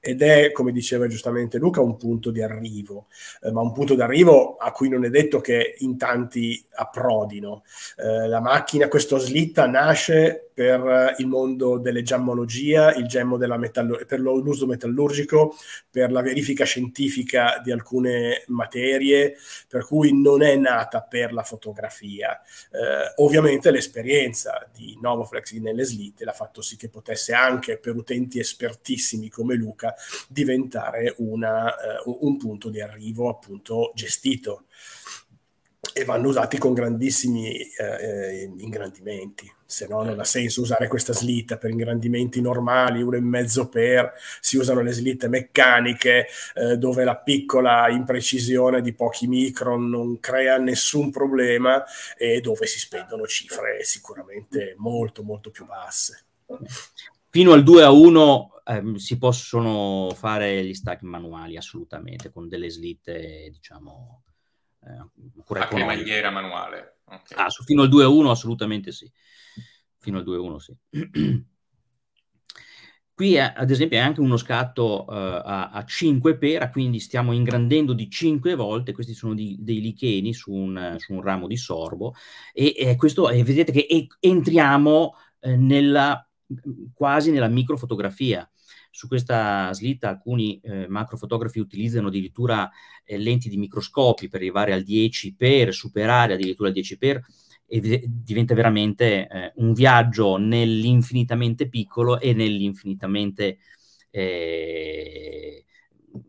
Ed è, come diceva giustamente Luca, un punto di arrivo, eh, ma un punto di arrivo a cui non è detto che in tanti legati approdino. Eh, la macchina, questo slitta, nasce per eh, il mondo delle gemmologia, il gemmo della metallo- per l'uso metallurgico, per la verifica scientifica di alcune materie, per cui non è nata per la fotografia. Eh, ovviamente l'esperienza di Novoflex nelle slitte l'ha fatto sì che potesse anche per utenti espertissimi come Luca diventare una, eh, un punto di arrivo appunto gestito e vanno usati con grandissimi eh, eh, ingrandimenti, se no non ha senso usare questa slitta per ingrandimenti normali, uno e mezzo per, si usano le slitte meccaniche eh, dove la piccola imprecisione di pochi micron non crea nessun problema e dove si spendono cifre sicuramente molto molto più basse. Fino al 2 a 1 eh, si possono fare gli stack manuali assolutamente con delle slitte diciamo eh, a cremaiera manuale. Okay. Ah, su, fino al 2.1 assolutamente sì. Fino al 2.1 sì. Qui è, ad esempio è anche uno scatto uh, a, a, 5 pera, quindi stiamo ingrandendo di 5 volte, questi sono di, dei licheni su un, su un, ramo di sorbo, e, e questo e vedete che e, entriamo eh, nella, quasi nella microfotografia. Su questa slitta alcuni eh, macrofotografi utilizzano addirittura eh, lenti di microscopi per arrivare al 10 per superare addirittura il 10 per e diventa veramente eh, un viaggio nell'infinitamente piccolo e nell'infinitamente eh,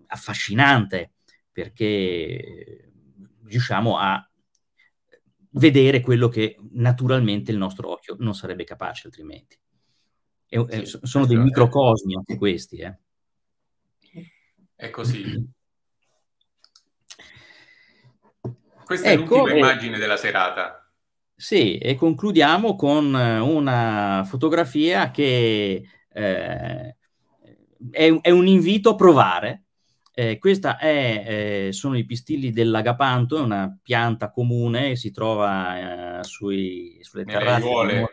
affascinante perché riusciamo a vedere quello che naturalmente il nostro occhio non sarebbe capace altrimenti. E, sì, sono dei microcosmi anche questi. Eh. È così. Questa ecco, è l'ultima immagine della serata. Sì, e concludiamo con eh, una fotografia che eh, è, è, un invito a provare. Eh, questa è, eh, sono i pistilli dell'agapanto, è una pianta comune, si trova eh, sui, sulle Nelle terrazze.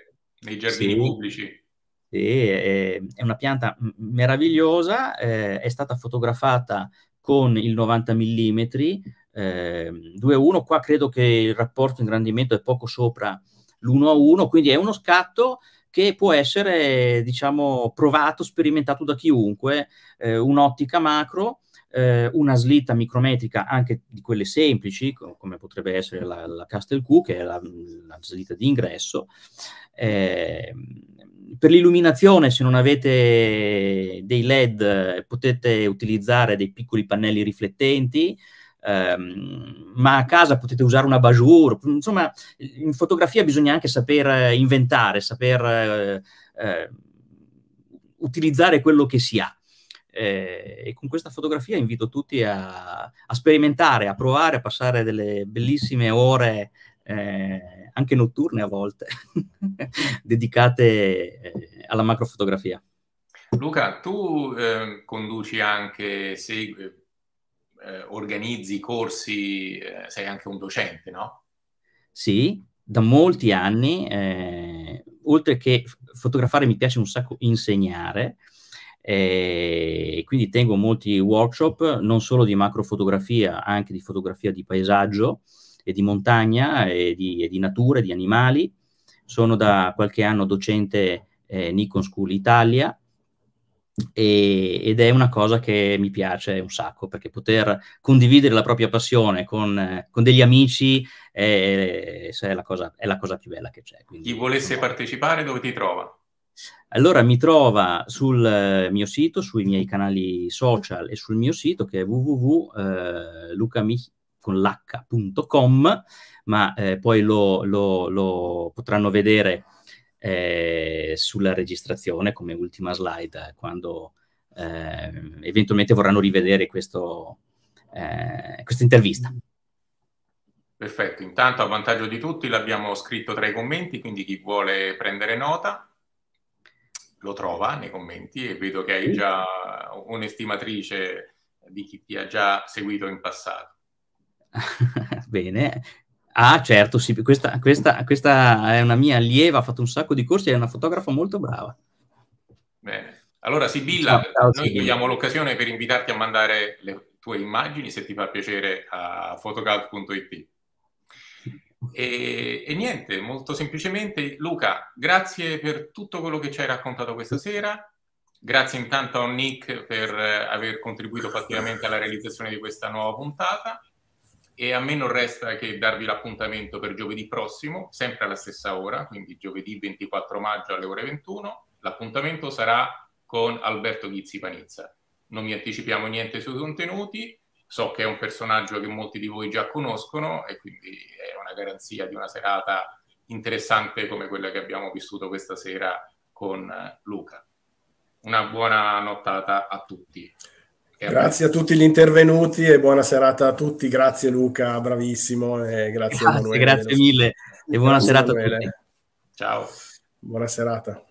nei giardini sì. pubblici e eh, è una pianta meravigliosa, eh, è stata fotografata con il 90 mm eh, 2-1, qua credo che il rapporto ingrandimento è poco sopra l'1-1, quindi è uno scatto che può essere diciamo, provato, sperimentato da chiunque, eh, un'ottica macro, eh, una slitta micrometrica anche di quelle semplici, come potrebbe essere la, la Castle Q, che è la, la slitta di ingresso, eh, per l'illuminazione, se non avete dei LED, potete utilizzare dei piccoli pannelli riflettenti, ehm, ma a casa potete usare una bajour. Insomma, in fotografia bisogna anche saper inventare, saper eh, eh, utilizzare quello che si ha. Eh, e con questa fotografia invito tutti a, a, sperimentare, a provare, a passare delle bellissime ore eh, anche notturne a volte, dedicate eh, alla macrofotografia. Luca, tu eh, conduci anche, segui, eh, organizzi corsi, eh, sei anche un docente, no? Sì, da molti anni, eh, oltre che fotografare mi piace un sacco insegnare, e eh, quindi tengo molti workshop non solo di macrofotografia, anche di fotografia di paesaggio, e di montagna e di, e di natura, di animali. Sono da qualche anno docente eh, Nikon School Italia e, ed è una cosa che mi piace un sacco perché poter condividere la propria passione con, con degli amici è, è, la cosa, è, la cosa, più bella che c'è. Quindi, Chi volesse insomma. partecipare dove ti trova? Allora mi trova sul eh, mio sito, sui miei canali social e sul mio sito che è www.lucamich.com eh, con l'h.com, ma eh, poi lo, lo, lo, potranno vedere eh, sulla registrazione come ultima slide eh, quando eh, eventualmente vorranno rivedere questo, eh, questa intervista. Perfetto, intanto a vantaggio di tutti l'abbiamo scritto tra i commenti, quindi chi vuole prendere nota lo trova nei commenti e vedo che hai già un'estimatrice di chi ti ha già seguito in passato. Bene. Ah, certo, sì, questa, questa, questa, è una mia allieva, ha fatto un sacco di corsi, è una fotografa molto brava. Bene. Allora Sibilla, ciao, ciao, noi cogliamo l'occasione per invitarti a mandare le tue immagini, se ti fa piacere, a photocalc.it. E, e, niente, molto semplicemente, Luca, grazie per tutto quello che ci hai raccontato questa sera. Grazie intanto a Nick per eh, aver contribuito fattivamente alla realizzazione di questa nuova puntata e a me non resta che darvi l'appuntamento per giovedì prossimo, sempre alla stessa ora, quindi giovedì 24 maggio alle ore 21. L'appuntamento sarà con Alberto Ghizzi Panizza. Non mi anticipiamo niente sui contenuti, so che è un personaggio che molti di voi già conoscono e quindi è una garanzia di una serata interessante come quella che abbiamo vissuto questa sera con eh, Luca. Una buona nottata a tutti. Grazie a tutti gli intervenuti e buona serata a tutti. Grazie Luca, bravissimo. E grazie, grazie, Emanuele, grazie mille e buona grazie serata Emanuele. a tutti. Ciao. Buona serata.